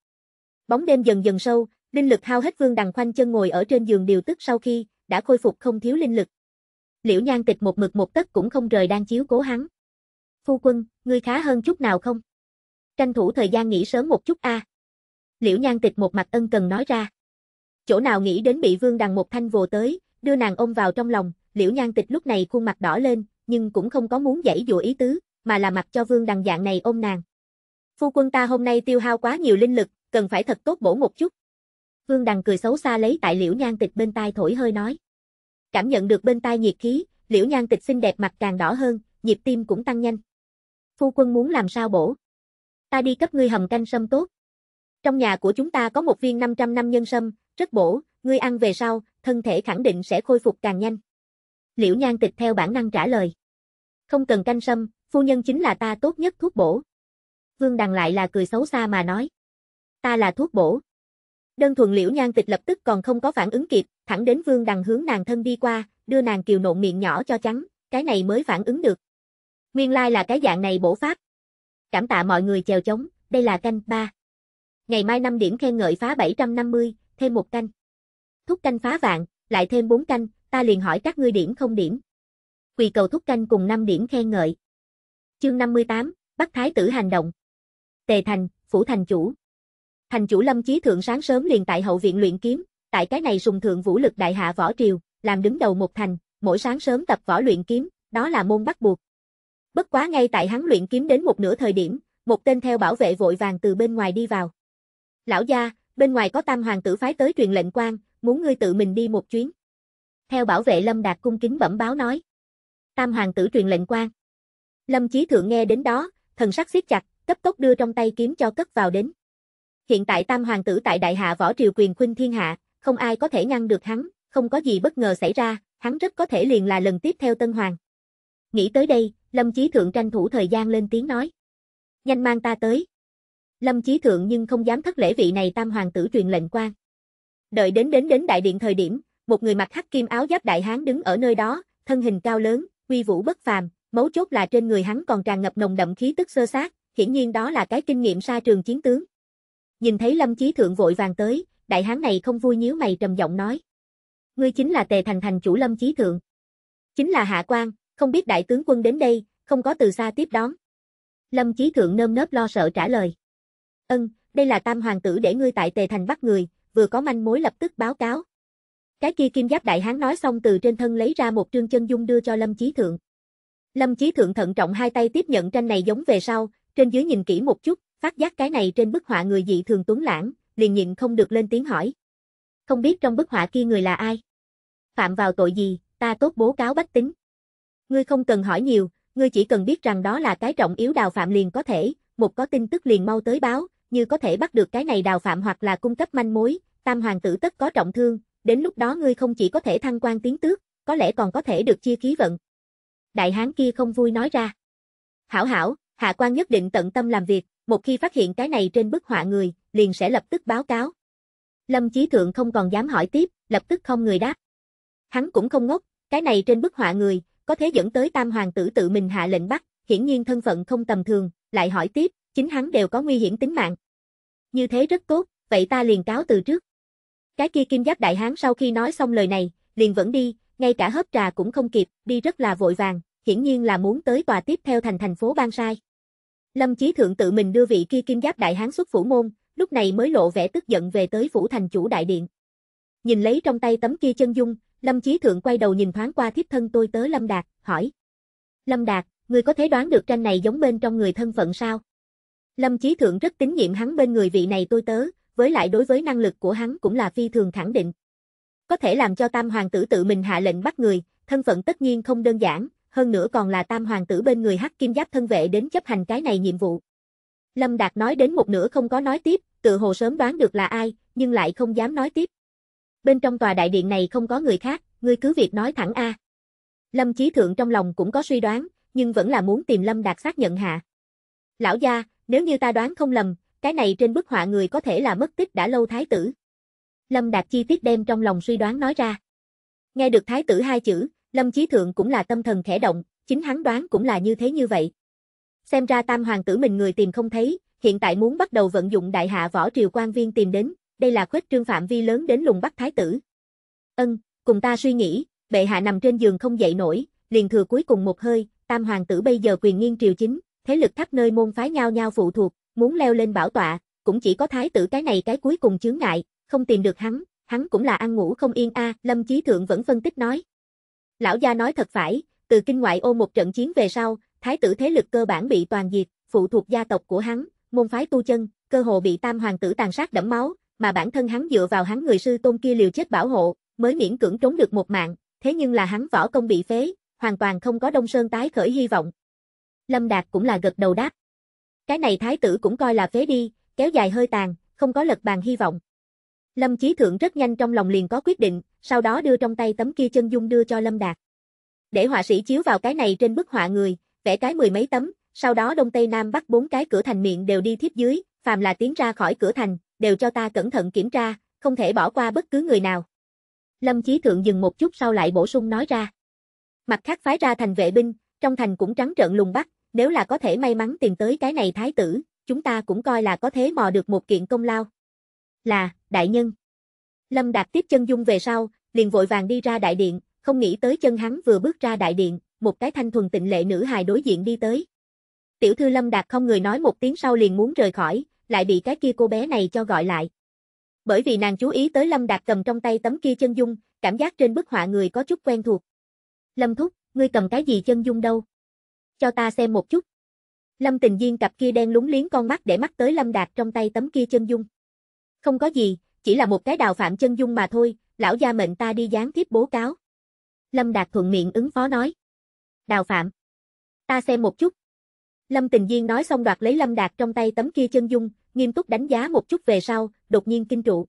Bóng đêm dần dần sâu, linh lực hao hết vương đằng khoanh chân ngồi ở trên giường điều tức sau khi, đã khôi phục không thiếu linh lực. Liễu nhan tịch một mực một tấc cũng không rời đang chiếu cố hắn. Phu quân, ngươi khá hơn chút nào không? Tranh thủ thời gian nghỉ sớm một chút a. À. Liễu nhan tịch một mặt ân cần nói ra chỗ nào nghĩ đến bị vương đằng một thanh vồ tới, đưa nàng ôm vào trong lòng, liễu nhan tịch lúc này khuôn mặt đỏ lên, nhưng cũng không có muốn giãy dụa ý tứ, mà là mặc cho vương đằng dạng này ôm nàng. Phu quân ta hôm nay tiêu hao quá nhiều linh lực, cần phải thật tốt bổ một chút. Vương đằng cười xấu xa lấy tại liễu nhan tịch bên tai thổi hơi nói. Cảm nhận được bên tai nhiệt khí, liễu nhan tịch xinh đẹp mặt càng đỏ hơn, nhịp tim cũng tăng nhanh. Phu quân muốn làm sao bổ? Ta đi cấp ngươi hầm canh sâm tốt. Trong nhà của chúng ta có một viên 500 năm nhân sâm, rất bổ, ngươi ăn về sau, thân thể khẳng định sẽ khôi phục càng nhanh. Liễu Nhan tịch theo bản năng trả lời. Không cần canh sâm, phu nhân chính là ta tốt nhất thuốc bổ. Vương Đằng lại là cười xấu xa mà nói. Ta là thuốc bổ. Đơn thuần Liễu Nhan tịch lập tức còn không có phản ứng kịp, thẳng đến Vương Đằng hướng nàng thân đi qua, đưa nàng kiều nộn miệng nhỏ cho trắng, cái này mới phản ứng được. Nguyên lai like là cái dạng này bổ pháp. Cảm tạ mọi người chèo chống, đây là canh ba. Ngày mai 5 điểm khen ngợi phá 750, thêm một canh. Thúc canh phá vạn, lại thêm bốn canh, ta liền hỏi các ngươi điểm không điểm. Quỳ cầu thúc canh cùng 5 điểm khen ngợi. Chương 58, Bắc Thái tử hành động. Tề Thành, Phủ Thành Chủ. Thành Chủ Lâm Chí Thượng sáng sớm liền tại hậu viện luyện kiếm, tại cái này sùng thượng vũ lực đại hạ võ triều, làm đứng đầu một thành, mỗi sáng sớm tập võ luyện kiếm, đó là môn bắt buộc. Bất quá ngay tại hắn luyện kiếm đến một nửa thời điểm, một tên theo bảo vệ vội vàng từ bên ngoài đi vào. Lão gia, bên ngoài có tam hoàng tử phái tới truyền lệnh quan, muốn ngươi tự mình đi một chuyến. Theo bảo vệ Lâm Đạt cung kính bẩm báo nói. Tam hoàng tử truyền lệnh quan. Lâm Chí Thượng nghe đến đó, thần sắc siết chặt, cấp tốc đưa trong tay kiếm cho cất vào đến. Hiện tại tam hoàng tử tại đại hạ võ triều quyền khuynh thiên hạ, không ai có thể ngăn được hắn, không có gì bất ngờ xảy ra, hắn rất có thể liền là lần tiếp theo tân hoàng. Nghĩ tới đây, Lâm Chí Thượng tranh thủ thời gian lên tiếng nói. Nhanh mang ta tới, Lâm Chí Thượng nhưng không dám thất lễ vị này tam hoàng tử truyền lệnh quan. Đợi đến đến đến đại điện thời điểm, một người mặc hắc kim áo giáp đại hán đứng ở nơi đó, thân hình cao lớn, uy vũ bất phàm, mấu chốt là trên người hắn còn tràn ngập nồng đậm khí tức sơ sát, hiển nhiên đó là cái kinh nghiệm xa trường chiến tướng. Nhìn thấy Lâm Chí Thượng vội vàng tới, đại hán này không vui nhíu mày trầm giọng nói: "Ngươi chính là Tề Thành thành chủ Lâm Chí Thượng?" "Chính là hạ quan, không biết đại tướng quân đến đây, không có từ xa tiếp đón." Lâm Chí Thượng nơm nớp lo sợ trả lời. Ân, đây là tam hoàng tử để ngươi tại Tề Thành bắt người, vừa có manh mối lập tức báo cáo. Cái kia kim giáp đại hán nói xong từ trên thân lấy ra một trương chân dung đưa cho Lâm Chí Thượng. Lâm Chí Thượng thận trọng hai tay tiếp nhận tranh này giống về sau, trên dưới nhìn kỹ một chút, phát giác cái này trên bức họa người dị thường tuấn lãng, liền nhịn không được lên tiếng hỏi. Không biết trong bức họa kia người là ai? Phạm vào tội gì, ta tốt bố cáo bách tính. Ngươi không cần hỏi nhiều, ngươi chỉ cần biết rằng đó là cái trọng yếu đào phạm liền có thể, một có tin tức liền mau tới báo, như có thể bắt được cái này đào phạm hoặc là cung cấp manh mối, tam hoàng tử tất có trọng thương, đến lúc đó ngươi không chỉ có thể thăng quan tiến tước, có lẽ còn có thể được chia khí vận. Đại hán kia không vui nói ra. Hảo hảo, hạ quan nhất định tận tâm làm việc, một khi phát hiện cái này trên bức họa người, liền sẽ lập tức báo cáo. Lâm Chí Thượng không còn dám hỏi tiếp, lập tức không người đáp. Hắn cũng không ngốc, cái này trên bức họa người, có thế dẫn tới tam hoàng tử tự mình hạ lệnh bắt, hiển nhiên thân phận không tầm thường, lại hỏi tiếp, chính hắn đều có nguy hiểm tính mạng. Như thế rất tốt, vậy ta liền cáo từ trước. Cái kia kim giáp đại hán sau khi nói xong lời này, liền vẫn đi, ngay cả hớp trà cũng không kịp, đi rất là vội vàng, hiển nhiên là muốn tới tòa tiếp theo thành thành phố bang Sai. Lâm Chí Thượng tự mình đưa vị kia kim giáp đại hán xuất phủ môn, lúc này mới lộ vẻ tức giận về tới phủ thành chủ đại điện. Nhìn lấy trong tay tấm kia chân dung, Lâm Chí Thượng quay đầu nhìn thoáng qua thiếp thân tôi tớ Lâm Đạt, hỏi. Lâm Đạt, ngươi có thể đoán được tranh này giống bên trong người thân phận sao? Lâm Chí Thượng rất tín nhiệm hắn bên người vị này tôi tớ, với lại đối với năng lực của hắn cũng là phi thường khẳng định. Có thể làm cho tam hoàng tử tự mình hạ lệnh bắt người, thân phận tất nhiên không đơn giản, hơn nữa còn là tam hoàng tử bên người hắc kim giáp thân vệ đến chấp hành cái này nhiệm vụ. Lâm Đạt nói đến một nửa không có nói tiếp, tự hồ sớm đoán được là ai, nhưng lại không dám nói tiếp. Bên trong tòa đại điện này không có người khác, ngươi cứ việc nói thẳng a. Lâm Chí Thượng trong lòng cũng có suy đoán, nhưng vẫn là muốn tìm Lâm Đạt xác nhận hạ. Lão gia, nếu như ta đoán không lầm, cái này trên bức họa người có thể là mất tích đã lâu thái tử. Lâm Đạt chi tiết đem trong lòng suy đoán nói ra. Nghe được thái tử hai chữ, Lâm Chí Thượng cũng là tâm thần khẽ động, chính hắn đoán cũng là như thế như vậy. Xem ra tam hoàng tử mình người tìm không thấy, hiện tại muốn bắt đầu vận dụng đại hạ võ triều quan viên tìm đến, đây là khuếch trương phạm vi lớn đến lùng bắt thái tử. Ân, cùng ta suy nghĩ, bệ hạ nằm trên giường không dậy nổi, liền thừa cuối cùng một hơi, tam hoàng tử bây giờ quyền nghiêng triều chính, thế lực khắp nơi môn phái nhau nhau phụ thuộc, muốn leo lên bảo tọa, cũng chỉ có thái tử cái này cái cuối cùng chướng ngại, không tìm được hắn, hắn cũng là ăn ngủ không yên a, Lâm Chí Thượng vẫn phân tích nói. Lão gia nói thật phải, từ kinh ngoại ô một trận chiến về sau, thái tử thế lực cơ bản bị toàn diệt, phụ thuộc gia tộc của hắn, môn phái tu chân, cơ hồ bị tam hoàng tử tàn sát đẫm máu, mà bản thân hắn dựa vào hắn người sư tôn kia liều chết bảo hộ, mới miễn cưỡng trốn được một mạng, thế nhưng là hắn võ công bị phế, hoàn toàn không có Đông Sơn tái khởi hy vọng, Lâm Đạt cũng là gật đầu đáp. Cái này thái tử cũng coi là phế đi, kéo dài hơi tàn, không có lật bàn hy vọng. Lâm Chí Thượng rất nhanh trong lòng liền có quyết định, sau đó đưa trong tay tấm kia chân dung đưa cho Lâm Đạt. Để họa sĩ chiếu vào cái này trên bức họa người, vẽ cái mười mấy tấm, sau đó đông tây nam bắc bốn cái cửa thành miệng đều đi thiếp dưới, phàm là tiến ra khỏi cửa thành, đều cho ta cẩn thận kiểm tra, không thể bỏ qua bất cứ người nào. Lâm Chí Thượng dừng một chút sau lại bổ sung nói ra. Mặt khác phái ra thành vệ binh, trong thành cũng trắng trợn lùng bắt, nếu là có thể may mắn tìm tới cái này thái tử, chúng ta cũng coi là có thế mò được một kiện công lao. Là, đại nhân. Lâm Đạt tiếp chân dung về sau, liền vội vàng đi ra đại điện, không nghĩ tới chân hắn vừa bước ra đại điện, một cái thanh thuần tịnh lệ nữ hài đối diện đi tới. Tiểu thư Lâm Đạt không người nói một tiếng sau liền muốn rời khỏi, lại bị cái kia cô bé này cho gọi lại. Bởi vì nàng chú ý tới Lâm Đạt cầm trong tay tấm kia chân dung, cảm giác trên bức họa người có chút quen thuộc. Lâm Thúc, ngươi cầm cái gì chân dung đâu? cho ta xem một chút. Lâm Tình Diên cặp kia đen lúng liếng con mắt để mắt tới Lâm Đạt trong tay tấm kia chân dung. Không có gì, chỉ là một cái đào phạm chân dung mà thôi, lão gia mệnh ta đi gián tiếp bố cáo. Lâm Đạt thuận miệng ứng phó nói. Đào phạm. Ta xem một chút. Lâm Tình Diên nói xong đoạt lấy Lâm Đạt trong tay tấm kia chân dung, nghiêm túc đánh giá một chút về sau, đột nhiên kinh trụ.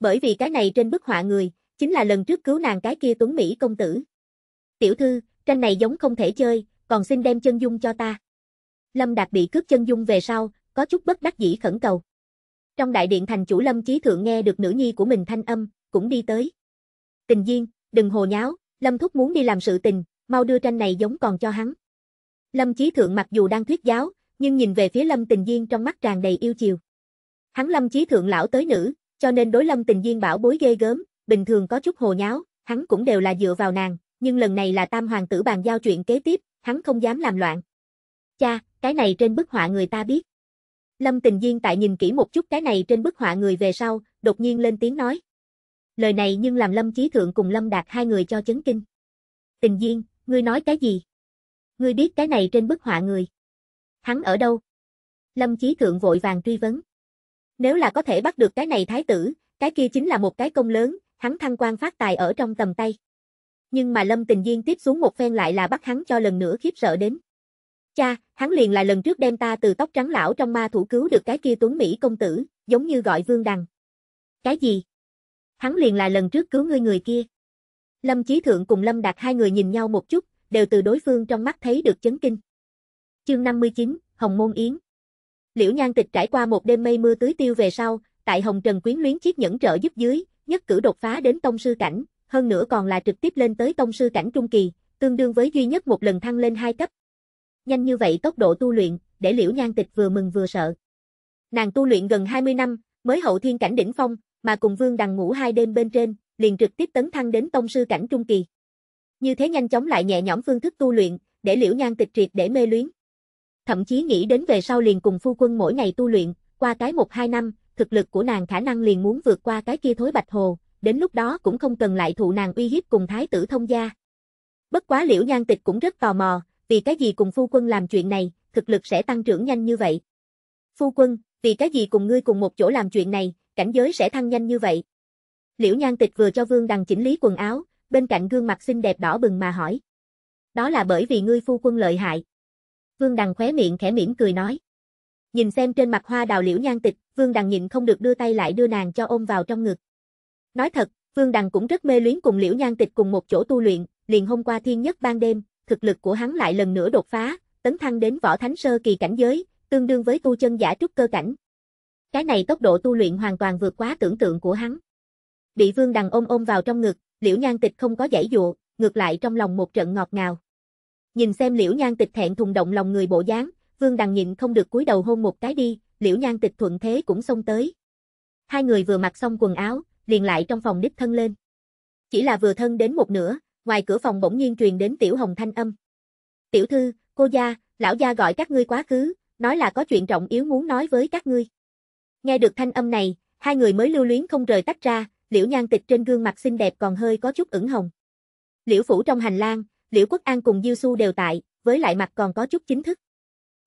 Bởi vì cái này trên bức họa người, chính là lần trước cứu nàng cái kia Tuấn Mỹ công tử. Tiểu thư, tranh này giống không thể chơi, còn xin đem chân dung cho ta. Lâm Đạt bị cướp chân dung về sau, có chút bất đắc dĩ khẩn cầu. Trong đại điện thành chủ Lâm Chí Thượng nghe được nữ nhi của mình thanh âm, cũng đi tới. Tình duyên, đừng hồ nháo, Lâm Thúc muốn đi làm sự tình, mau đưa tranh này giống còn cho hắn. Lâm Chí Thượng mặc dù đang thuyết giáo, nhưng nhìn về phía Lâm Tình Duyên trong mắt tràn đầy yêu chiều. Hắn Lâm Chí Thượng lão tới nữ, cho nên đối Lâm Tình Duyên bảo bối ghê gớm, bình thường có chút hồ nháo, hắn cũng đều là dựa vào nàng, nhưng lần này là tam hoàng tử bàn giao chuyện kế tiếp, hắn không dám làm loạn. Cha, cái này trên bức họa người ta biết. Lâm Tình duyên tại nhìn kỹ một chút cái này trên bức họa người về sau, đột nhiên lên tiếng nói. Lời này nhưng làm Lâm Chí Thượng cùng Lâm Đạt hai người cho chấn kinh. Tình duyên, ngươi nói cái gì? Ngươi biết cái này trên bức họa người. Hắn ở đâu? Lâm Chí Thượng vội vàng truy vấn. Nếu là có thể bắt được cái này thái tử, cái kia chính là một cái công lớn, hắn thăng quan phát tài ở trong tầm tay. Nhưng mà Lâm Tình duyên tiếp xuống một phen lại là bắt hắn cho lần nữa khiếp sợ đến. Cha, hắn liền là lần trước đem ta từ tóc trắng lão trong ma thủ cứu được cái kia tuấn Mỹ công tử, giống như gọi vương đằng. Cái gì? Hắn liền là lần trước cứu ngươi người kia. Lâm Chí Thượng cùng Lâm Đạt hai người nhìn nhau một chút, đều từ đối phương trong mắt thấy được chấn kinh. Chương 59, Hồng Môn Yến Liễu Nhan Tịch trải qua một đêm mây mưa tưới tiêu về sau, tại Hồng Trần quyến luyến chiếc nhẫn trợ giúp dưới, nhất cử đột phá đến tông sư cảnh, hơn nữa còn là trực tiếp lên tới tông sư cảnh trung kỳ, tương đương với duy nhất một lần thăng lên hai cấp. Nhanh như vậy tốc độ tu luyện, để Liễu Nhan Tịch vừa mừng vừa sợ. Nàng tu luyện gần 20 năm, mới hậu thiên cảnh đỉnh phong, mà cùng Vương Đằng ngủ hai đêm bên trên, liền trực tiếp tấn thăng đến tông sư cảnh trung kỳ. Như thế nhanh chóng lại nhẹ nhõm phương thức tu luyện, để Liễu Nhan Tịch triệt để mê luyến. Thậm chí nghĩ đến về sau liền cùng phu quân mỗi ngày tu luyện, qua cái 1 2 năm, thực lực của nàng khả năng liền muốn vượt qua cái kia thối Bạch Hồ, đến lúc đó cũng không cần lại thụ nàng uy hiếp cùng thái tử thông gia. Bất quá liễu nhan tịch cũng rất tò mò, vì cái gì cùng phu quân làm chuyện này, thực lực sẽ tăng trưởng nhanh như vậy. Phu quân, vì cái gì cùng ngươi cùng một chỗ làm chuyện này, cảnh giới sẽ thăng nhanh như vậy. Liễu nhan tịch vừa cho vương đằng chỉnh lý quần áo, bên cạnh gương mặt xinh đẹp đỏ bừng mà hỏi. Đó là bởi vì ngươi phu quân lợi hại. Vương đằng khóe miệng khẽ mỉm cười nói. Nhìn xem trên mặt hoa đào liễu nhan tịch, vương đằng nhịn không được đưa tay lại đưa nàng cho ôm vào trong ngực. Nói thật, Vương Đằng cũng rất mê luyến cùng Liễu Nhan Tịch cùng một chỗ tu luyện, liền hôm qua thiên nhất ban đêm, thực lực của hắn lại lần nữa đột phá, tấn thăng đến võ thánh sơ kỳ cảnh giới, tương đương với tu chân giả trúc cơ cảnh. Cái này tốc độ tu luyện hoàn toàn vượt quá tưởng tượng của hắn. Bị Vương Đằng ôm ôm vào trong ngực, Liễu Nhan Tịch không có giải dụa, ngược lại trong lòng một trận ngọt ngào. Nhìn xem Liễu Nhan Tịch thẹn thùng động lòng người bộ dáng, Vương Đằng nhịn không được cúi đầu hôn một cái đi, Liễu Nhan Tịch thuận thế cũng xông tới. Hai người vừa mặc xong quần áo, liền lại trong phòng đích thân lên. Chỉ là vừa thân đến một nửa, ngoài cửa phòng bỗng nhiên truyền đến Tiểu Hồng thanh âm. Tiểu thư, cô gia, lão gia gọi các ngươi quá khứ, nói là có chuyện trọng yếu muốn nói với các ngươi. Nghe được thanh âm này, hai người mới lưu luyến không rời tách ra, liễu nhan tịch trên gương mặt xinh đẹp còn hơi có chút ửng hồng. Liễu phủ trong hành lang, liễu quốc an cùng Diêu Su đều tại, với lại mặt còn có chút chính thức.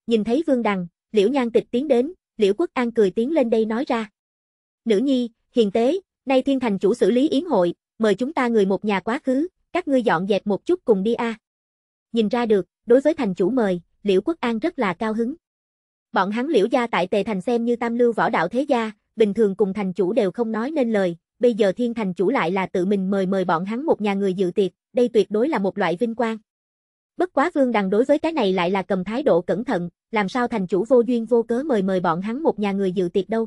Nhìn thấy vương đằng, liễu nhan tịch tiến đến, liễu quốc an cười tiến lên đây nói ra. Nữ nhi, hiền tế, Nay thiên thành chủ xử lý yến hội, mời chúng ta người một nhà quá khứ, các ngươi dọn dẹp một chút cùng đi a. À. Nhìn ra được, đối với thành chủ mời, Liễu Quốc An rất là cao hứng. Bọn hắn Liễu gia tại Tề Thành xem như tam lưu võ đạo thế gia, bình thường cùng thành chủ đều không nói nên lời, bây giờ thiên thành chủ lại là tự mình mời mời bọn hắn một nhà người dự tiệc, đây tuyệt đối là một loại vinh quang. Bất quá Vương Đằng đối với cái này lại là cầm thái độ cẩn thận, làm sao thành chủ vô duyên vô cớ mời mời bọn hắn một nhà người dự tiệc đâu.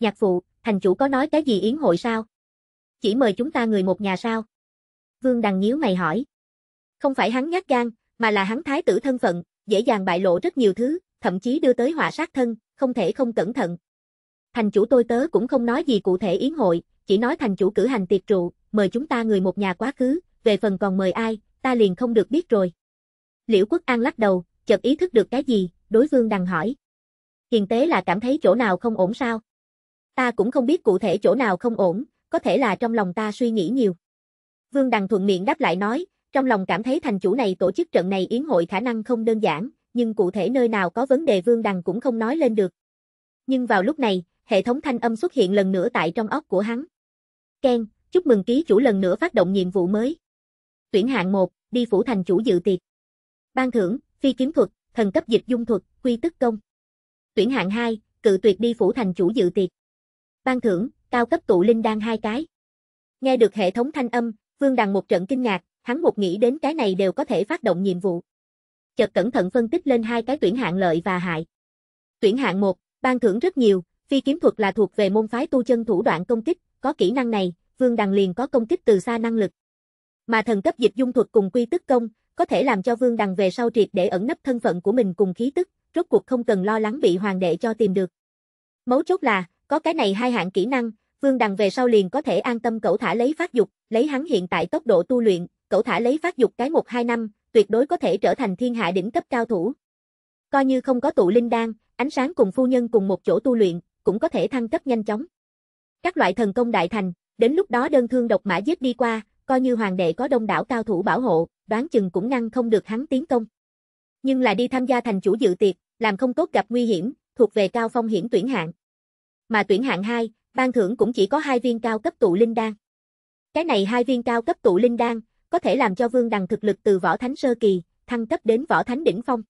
Nhạc phụ, thành chủ có nói cái gì yến hội sao? Chỉ mời chúng ta người một nhà sao? Vương Đằng nhíu mày hỏi. Không phải hắn nhát gan, mà là hắn thái tử thân phận, dễ dàng bại lộ rất nhiều thứ, thậm chí đưa tới họa sát thân, không thể không cẩn thận. Thành chủ tôi tớ cũng không nói gì cụ thể yến hội, chỉ nói thành chủ cử hành tiệc trụ, mời chúng ta người một nhà quá khứ, về phần còn mời ai, ta liền không được biết rồi. Liễu Quốc An lắc đầu, chợt ý thức được cái gì, đối Vương Đằng hỏi. Hiền tế là cảm thấy chỗ nào không ổn sao? ta cũng không biết cụ thể chỗ nào không ổn, có thể là trong lòng ta suy nghĩ nhiều. Vương Đằng thuận miệng đáp lại nói, trong lòng cảm thấy thành chủ này tổ chức trận này yến hội khả năng không đơn giản, nhưng cụ thể nơi nào có vấn đề Vương Đằng cũng không nói lên được. Nhưng vào lúc này, hệ thống thanh âm xuất hiện lần nữa tại trong óc của hắn. Ken, chúc mừng ký chủ lần nữa phát động nhiệm vụ mới. Tuyển hạng 1, đi phủ thành chủ dự tiệc. Ban thưởng, phi kiếm thuật, thần cấp dịch dung thuật, quy tức công. Tuyển hạng 2, cự tuyệt đi phủ thành chủ dự tiệc ban thưởng, cao cấp tụ linh đan hai cái. Nghe được hệ thống thanh âm, Vương Đằng một trận kinh ngạc, hắn một nghĩ đến cái này đều có thể phát động nhiệm vụ. Chợt cẩn thận phân tích lên hai cái tuyển hạng lợi và hại. Tuyển hạng một, ban thưởng rất nhiều, phi kiếm thuật là thuộc về môn phái tu chân thủ đoạn công kích, có kỹ năng này, Vương Đằng liền có công kích từ xa năng lực. Mà thần cấp dịch dung thuật cùng quy tức công, có thể làm cho Vương Đằng về sau triệt để ẩn nấp thân phận của mình cùng khí tức, rốt cuộc không cần lo lắng bị hoàng đệ cho tìm được. Mấu chốt là, có cái này hai hạng kỹ năng, Vương Đằng về sau liền có thể an tâm cẩu thả lấy phát dục, lấy hắn hiện tại tốc độ tu luyện, cẩu thả lấy phát dục cái một hai năm, tuyệt đối có thể trở thành thiên hạ đỉnh cấp cao thủ. Coi như không có tụ linh đan, ánh sáng cùng phu nhân cùng một chỗ tu luyện, cũng có thể thăng cấp nhanh chóng. Các loại thần công đại thành, đến lúc đó đơn thương độc mã giết đi qua, coi như hoàng đệ có đông đảo cao thủ bảo hộ, đoán chừng cũng ngăn không được hắn tiến công. Nhưng là đi tham gia thành chủ dự tiệc, làm không tốt gặp nguy hiểm, thuộc về cao phong hiểm tuyển hạng mà tuyển hạng 2, ban thưởng cũng chỉ có hai viên cao cấp tụ linh đan. Cái này hai viên cao cấp tụ linh đan có thể làm cho Vương Đằng thực lực từ võ thánh sơ kỳ thăng cấp đến võ thánh đỉnh phong.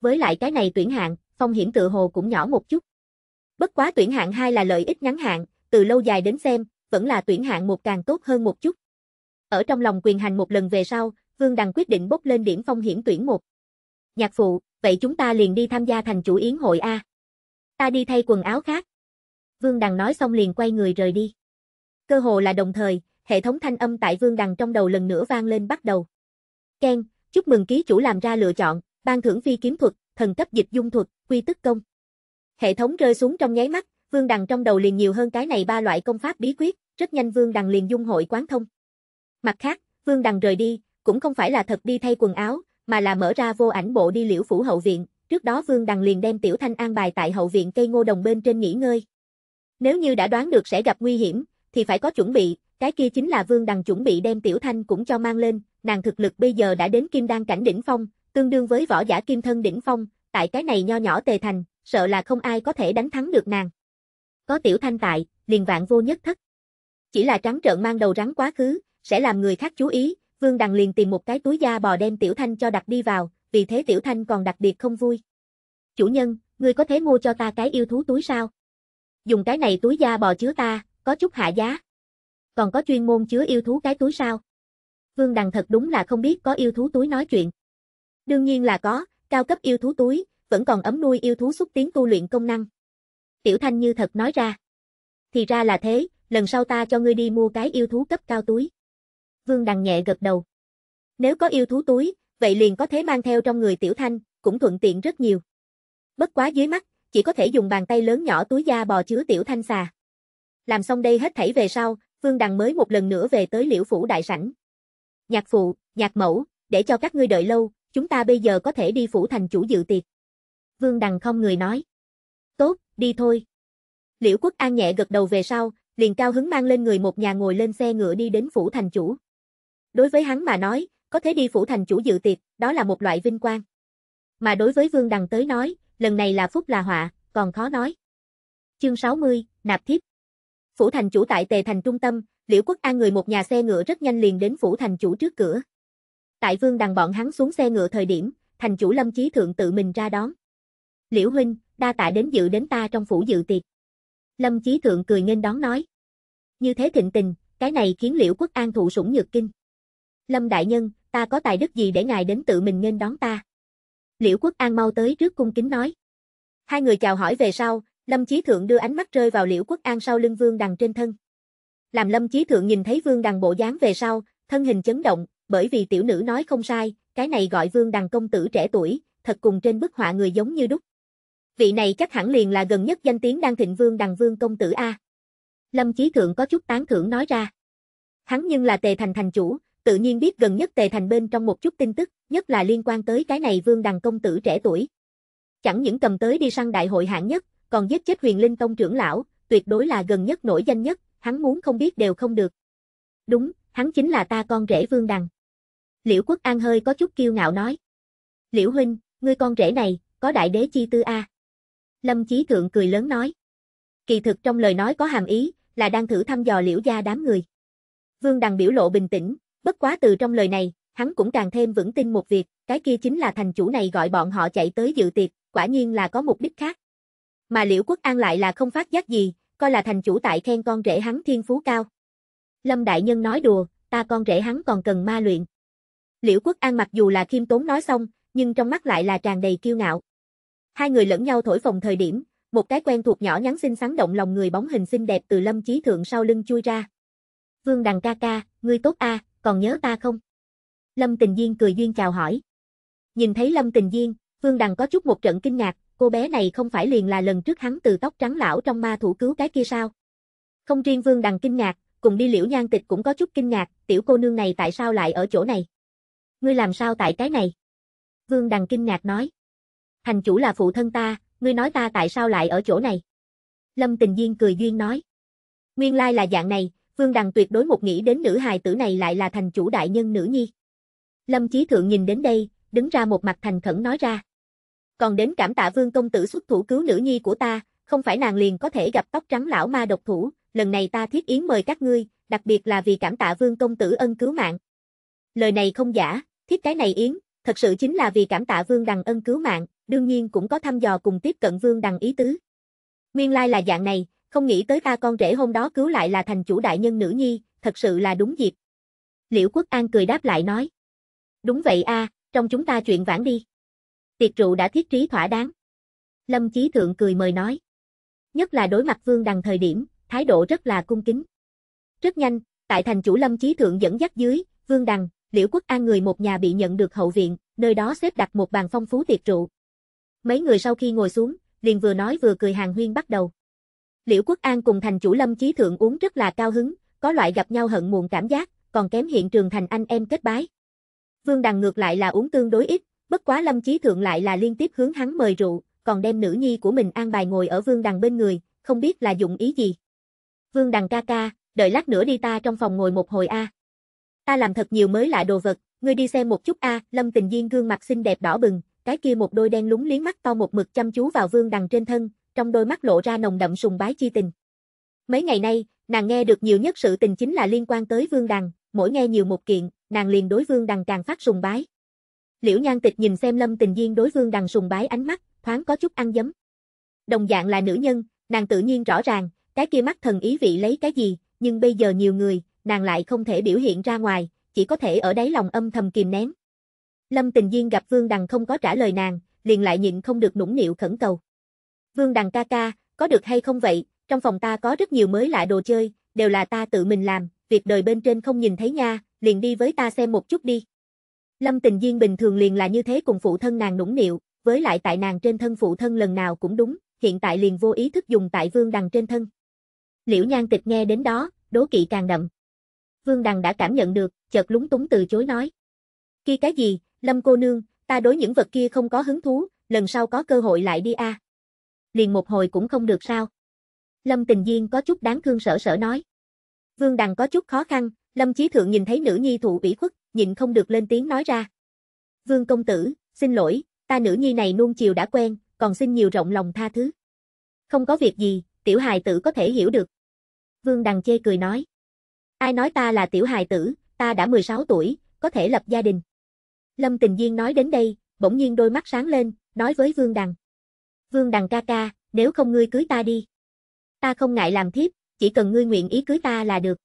Với lại cái này tuyển hạng, phong hiểm tự hồ cũng nhỏ một chút. Bất quá tuyển hạng 2 là lợi ích ngắn hạn, từ lâu dài đến xem, vẫn là tuyển hạng một càng tốt hơn một chút. Ở trong lòng quyền hành một lần về sau, Vương Đằng quyết định bốc lên điểm phong hiểm tuyển một. Nhạc phụ, vậy chúng ta liền đi tham gia thành chủ yến hội A. Ta đi thay quần áo khác, Vương Đằng nói xong liền quay người rời đi. Cơ hồ là đồng thời, hệ thống thanh âm tại Vương Đằng trong đầu lần nữa vang lên bắt đầu. Ken, chúc mừng ký chủ làm ra lựa chọn, ban thưởng phi kiếm thuật, thần cấp dịch dung thuật, quy tức công. Hệ thống rơi xuống trong nháy mắt, Vương Đằng trong đầu liền nhiều hơn cái này ba loại công pháp bí quyết, rất nhanh Vương Đằng liền dung hội quán thông. Mặt khác, Vương Đằng rời đi, cũng không phải là thật đi thay quần áo, mà là mở ra vô ảnh bộ đi liễu phủ hậu viện, trước đó Vương Đằng liền đem Tiểu Thanh an bài tại hậu viện cây ngô đồng bên trên nghỉ ngơi, nếu như đã đoán được sẽ gặp nguy hiểm, thì phải có chuẩn bị, cái kia chính là Vương Đằng chuẩn bị đem Tiểu Thanh cũng cho mang lên, nàng thực lực bây giờ đã đến kim đan cảnh đỉnh phong, tương đương với võ giả kim thân đỉnh phong, tại cái này nho nhỏ tề thành, sợ là không ai có thể đánh thắng được nàng. Có Tiểu Thanh tại, liền vạn vô nhất thất. Chỉ là trắng trợn mang đầu rắn quá khứ, sẽ làm người khác chú ý, Vương Đằng liền tìm một cái túi da bò đem Tiểu Thanh cho đặt đi vào, vì thế Tiểu Thanh còn đặc biệt không vui. Chủ nhân, ngươi có thể mua cho ta cái yêu thú túi sao? dùng cái này túi da bò chứa ta, có chút hạ giá. Còn có chuyên môn chứa yêu thú cái túi sao? Vương Đằng thật đúng là không biết có yêu thú túi nói chuyện. Đương nhiên là có, cao cấp yêu thú túi, vẫn còn ấm nuôi yêu thú xúc tiến tu luyện công năng. Tiểu Thanh như thật nói ra. Thì ra là thế, lần sau ta cho ngươi đi mua cái yêu thú cấp cao túi. Vương Đằng nhẹ gật đầu. Nếu có yêu thú túi, vậy liền có thế mang theo trong người Tiểu Thanh, cũng thuận tiện rất nhiều. Bất quá dưới mắt, chỉ có thể dùng bàn tay lớn nhỏ túi da bò chứa tiểu thanh xà. Làm xong đây hết thảy về sau, Vương Đằng mới một lần nữa về tới liễu phủ đại sảnh. Nhạc phụ, nhạc mẫu, để cho các ngươi đợi lâu, chúng ta bây giờ có thể đi phủ thành chủ dự tiệc. Vương Đằng không người nói. Tốt, đi thôi. Liễu Quốc An nhẹ gật đầu về sau, liền cao hứng mang lên người một nhà ngồi lên xe ngựa đi đến phủ thành chủ. Đối với hắn mà nói, có thể đi phủ thành chủ dự tiệc, đó là một loại vinh quang. Mà đối với Vương Đằng tới nói, lần này là phúc là họa, còn khó nói. Chương 60, Nạp Thiếp Phủ thành chủ tại Tề thành trung tâm, Liễu Quốc An người một nhà xe ngựa rất nhanh liền đến phủ thành chủ trước cửa. Tại vương đằng bọn hắn xuống xe ngựa thời điểm, thành chủ lâm chí thượng tự mình ra đón. Liễu Huynh, đa tạ đến dự đến ta trong phủ dự tiệc. Lâm chí thượng cười nghênh đón nói. Như thế thịnh tình, cái này khiến Liễu Quốc An thụ sủng nhược kinh. Lâm đại nhân, ta có tài đức gì để ngài đến tự mình nghênh đón ta? Liễu Quốc An mau tới trước cung kính nói. Hai người chào hỏi về sau, Lâm Chí Thượng đưa ánh mắt rơi vào Liễu Quốc An sau lưng Vương Đằng trên thân. Làm Lâm Chí Thượng nhìn thấy Vương Đằng bộ dáng về sau, thân hình chấn động, bởi vì tiểu nữ nói không sai, cái này gọi Vương Đằng công tử trẻ tuổi, thật cùng trên bức họa người giống như đúc. Vị này chắc hẳn liền là gần nhất danh tiếng đang thịnh Vương Đằng Vương công tử a. Lâm Chí Thượng có chút tán thưởng nói ra. Hắn nhưng là Tề Thành thành chủ, tự nhiên biết gần nhất Tề Thành bên trong một chút tin tức, nhất là liên quan tới cái này Vương Đằng công tử trẻ tuổi. Chẳng những cầm tới đi săn đại hội hạng nhất, còn giết chết Huyền Linh Tông trưởng lão, tuyệt đối là gần nhất nổi danh nhất, hắn muốn không biết đều không được. Đúng, hắn chính là ta con rể Vương Đằng. Liễu Quốc An hơi có chút kiêu ngạo nói. Liễu Huynh, ngươi con rể này, có đại đế chi tư a Lâm Chí Thượng cười lớn nói. Kỳ thực trong lời nói có hàm ý, là đang thử thăm dò liễu gia đám người. Vương Đằng biểu lộ bình tĩnh, Bất quá từ trong lời này, hắn cũng càng thêm vững tin một việc, cái kia chính là thành chủ này gọi bọn họ chạy tới dự tiệc, quả nhiên là có mục đích khác. Mà Liễu Quốc An lại là không phát giác gì, coi là thành chủ tại khen con rể hắn thiên phú cao. Lâm Đại Nhân nói đùa, ta con rể hắn còn cần ma luyện. Liễu Quốc An mặc dù là khiêm tốn nói xong, nhưng trong mắt lại là tràn đầy kiêu ngạo. Hai người lẫn nhau thổi phồng thời điểm, một cái quen thuộc nhỏ nhắn xinh xắn động lòng người bóng hình xinh đẹp từ Lâm Chí Thượng sau lưng chui ra. Vương Đằng ca ca, ngươi tốt a, còn nhớ ta không? Lâm Tình Diên cười duyên chào hỏi. Nhìn thấy Lâm Tình Diên, Vương Đằng có chút một trận kinh ngạc, cô bé này không phải liền là lần trước hắn từ tóc trắng lão trong ma thủ cứu cái kia sao? Không riêng Vương Đằng kinh ngạc, cùng đi liễu nhan tịch cũng có chút kinh ngạc, tiểu cô nương này tại sao lại ở chỗ này? Ngươi làm sao tại cái này? Vương Đằng kinh ngạc nói. Thành chủ là phụ thân ta, ngươi nói ta tại sao lại ở chỗ này? Lâm Tình Diên cười duyên nói. Nguyên lai là dạng này, Vương Đằng tuyệt đối một nghĩ đến nữ hài tử này lại là thành chủ đại nhân nữ nhi. Lâm Chí Thượng nhìn đến đây, đứng ra một mặt thành khẩn nói ra. Còn đến cảm tạ Vương Công Tử xuất thủ cứu nữ nhi của ta, không phải nàng liền có thể gặp tóc trắng lão ma độc thủ, lần này ta thiết yến mời các ngươi, đặc biệt là vì cảm tạ Vương Công Tử ân cứu mạng. Lời này không giả, thiết cái này yến, thật sự chính là vì cảm tạ Vương Đằng ân cứu mạng, đương nhiên cũng có thăm dò cùng tiếp cận Vương Đằng ý tứ. Nguyên lai là dạng này, không nghĩ tới ta con rể hôm đó cứu lại là thành chủ đại nhân nữ nhi, thật sự là đúng dịp. Liễu Quốc An cười đáp lại nói. Đúng vậy a, trong chúng ta chuyện vãn đi. Tiệc rượu đã thiết trí thỏa đáng. Lâm Chí Thượng cười mời nói. Nhất là đối mặt Vương Đằng thời điểm, thái độ rất là cung kính. Rất nhanh, tại thành chủ Lâm Chí Thượng dẫn dắt dưới, Vương Đằng, Liễu Quốc An người một nhà bị nhận được hậu viện, nơi đó xếp đặt một bàn phong phú tiệc rượu. Mấy người sau khi ngồi xuống, liền vừa nói vừa cười hàng huyên bắt đầu. Liễu Quốc An cùng thành chủ Lâm Chí Thượng uống rất là cao hứng, có loại gặp nhau hận muộn cảm giác, còn kém hiện trường thành anh em kết bái. Vương Đằng ngược lại là uống tương đối ít, bất quá Lâm Chí Thượng lại là liên tiếp hướng hắn mời rượu, còn đem nữ nhi của mình an bài ngồi ở Vương Đằng bên người, không biết là dụng ý gì. Vương Đằng ca ca, đợi lát nữa đi ta trong phòng ngồi một hồi a. Ta làm thật nhiều mới lạ đồ vật, ngươi đi xem một chút a, Lâm Tình Diên gương mặt xinh đẹp đỏ bừng, cái kia một đôi đen lúng liếng mắt to một mực chăm chú vào Vương Đằng trên thân, trong đôi mắt lộ ra nồng đậm sùng bái chi tình. Mấy ngày nay, nàng nghe được nhiều nhất sự tình chính là liên quan tới Vương Đằng, mỗi nghe nhiều một kiện, nàng liền đối Vương Đằng càng phát sùng bái. Liễu Nhan Tịch nhìn xem Lâm Tình Diên đối Vương Đằng sùng bái ánh mắt, thoáng có chút ăn dấm. Đồng dạng là nữ nhân, nàng tự nhiên rõ ràng, cái kia mắt thần ý vị lấy cái gì, nhưng bây giờ nhiều người, nàng lại không thể biểu hiện ra ngoài, chỉ có thể ở đáy lòng âm thầm kìm nén. Lâm Tình Diên gặp Vương Đằng không có trả lời nàng, liền lại nhịn không được nũng nịu khẩn cầu. Vương Đằng ca ca, có được hay không vậy, trong phòng ta có rất nhiều mới lạ đồ chơi, đều là ta tự mình làm, việc đời bên trên không nhìn thấy nha, liền đi với ta xem một chút đi. Lâm Tình Diên bình thường liền là như thế cùng phụ thân nàng nũng nịu, với lại tại nàng trên thân phụ thân lần nào cũng đúng, hiện tại liền vô ý thức dùng tại Vương Đằng trên thân. Liễu Nhan Tịch nghe đến đó, đố kỵ càng đậm. Vương Đằng đã cảm nhận được, chợt lúng túng từ chối nói. Khi cái gì, Lâm cô nương, ta đối những vật kia không có hứng thú, lần sau có cơ hội lại đi a. À liền một hồi cũng không được sao. Lâm Tình Diên có chút đáng thương sợ sợ nói. Vương Đằng có chút khó khăn, Lâm Chí Thượng nhìn thấy nữ nhi thụ ủy khuất, nhịn không được lên tiếng nói ra. Vương công tử, xin lỗi, ta nữ nhi này nuông chiều đã quen, còn xin nhiều rộng lòng tha thứ. Không có việc gì, tiểu hài tử có thể hiểu được. Vương Đằng chê cười nói. Ai nói ta là tiểu hài tử, ta đã 16 tuổi, có thể lập gia đình. Lâm Tình Diên nói đến đây, bỗng nhiên đôi mắt sáng lên, nói với Vương Đằng. Vương Đằng ca ca, nếu không ngươi cưới ta đi. Ta không ngại làm thiếp, chỉ cần ngươi nguyện ý cưới ta là được.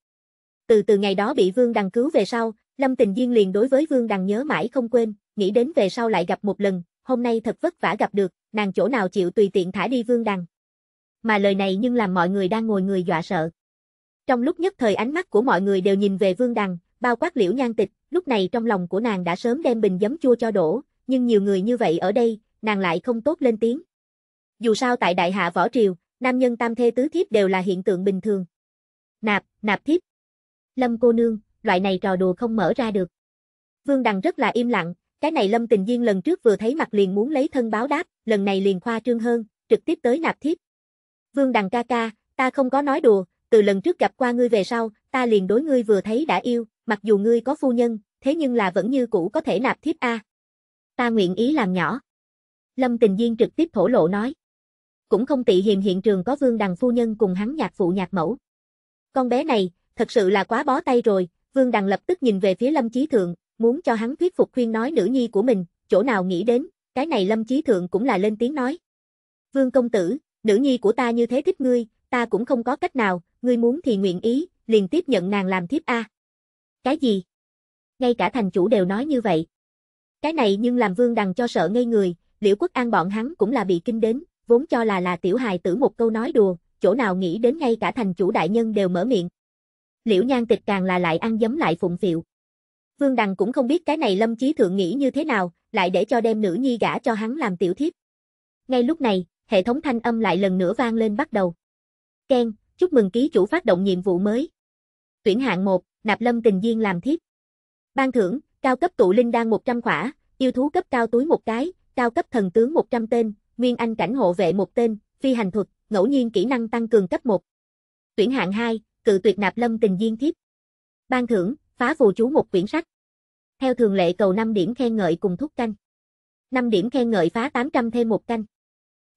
Từ từ ngày đó bị Vương Đằng cứu về sau, Lâm Tình Duyên liền đối với Vương Đằng nhớ mãi không quên, nghĩ đến về sau lại gặp một lần, hôm nay thật vất vả gặp được, nàng chỗ nào chịu tùy tiện thả đi Vương Đằng. Mà lời này nhưng làm mọi người đang ngồi người dọa sợ. Trong lúc nhất thời ánh mắt của mọi người đều nhìn về Vương Đằng, bao quát liễu nhan tịch, lúc này trong lòng của nàng đã sớm đem bình giấm chua cho đổ, nhưng nhiều người như vậy ở đây, nàng lại không tốt lên tiếng, dù sao tại đại hạ võ triều, nam nhân tam thê tứ thiếp đều là hiện tượng bình thường. Nạp, nạp thiếp. Lâm cô nương, loại này trò đùa không mở ra được. Vương Đằng rất là im lặng, cái này Lâm Tình Duyên lần trước vừa thấy mặt liền muốn lấy thân báo đáp, lần này liền khoa trương hơn, trực tiếp tới nạp thiếp. Vương Đằng ca ca, ta không có nói đùa, từ lần trước gặp qua ngươi về sau, ta liền đối ngươi vừa thấy đã yêu, mặc dù ngươi có phu nhân, thế nhưng là vẫn như cũ có thể nạp thiếp a. Ta nguyện ý làm nhỏ. Lâm Tình Duyên trực tiếp thổ lộ nói cũng không tị hiềm hiện trường có Vương Đằng phu nhân cùng hắn nhạc phụ nhạc mẫu. Con bé này, thật sự là quá bó tay rồi, Vương Đằng lập tức nhìn về phía Lâm Chí Thượng, muốn cho hắn thuyết phục khuyên nói nữ nhi của mình, chỗ nào nghĩ đến, cái này Lâm Chí Thượng cũng là lên tiếng nói. Vương công tử, nữ nhi của ta như thế thích ngươi, ta cũng không có cách nào, ngươi muốn thì nguyện ý, liền tiếp nhận nàng làm thiếp A. Cái gì? Ngay cả thành chủ đều nói như vậy. Cái này nhưng làm Vương Đằng cho sợ ngây người, liễu quốc an bọn hắn cũng là bị kinh đến, vốn cho là là tiểu hài tử một câu nói đùa, chỗ nào nghĩ đến ngay cả thành chủ đại nhân đều mở miệng. Liễu nhan tịch càng là lại ăn dấm lại phụng phiệu. Vương Đằng cũng không biết cái này lâm chí thượng nghĩ như thế nào, lại để cho đem nữ nhi gả cho hắn làm tiểu thiếp. Ngay lúc này, hệ thống thanh âm lại lần nữa vang lên bắt đầu. Ken, chúc mừng ký chủ phát động nhiệm vụ mới. Tuyển hạng 1, nạp lâm tình duyên làm thiếp. Ban thưởng, cao cấp tụ linh đan 100 khỏa, yêu thú cấp cao túi một cái, cao cấp thần tướng 100 tên, Nguyên Anh cảnh hộ vệ một tên, phi hành thuật, ngẫu nhiên kỹ năng tăng cường cấp 1. Tuyển hạng 2, cự tuyệt nạp lâm tình duyên thiếp. Ban thưởng, phá phù chú một quyển sách. Theo thường lệ cầu 5 điểm khen ngợi cùng thúc canh. 5 điểm khen ngợi phá 800 thêm một canh.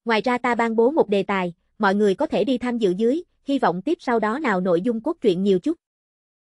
Ngoài ra ta ban bố một đề tài, mọi người có thể đi tham dự dưới, hy vọng tiếp sau đó nào nội dung cốt truyện nhiều chút.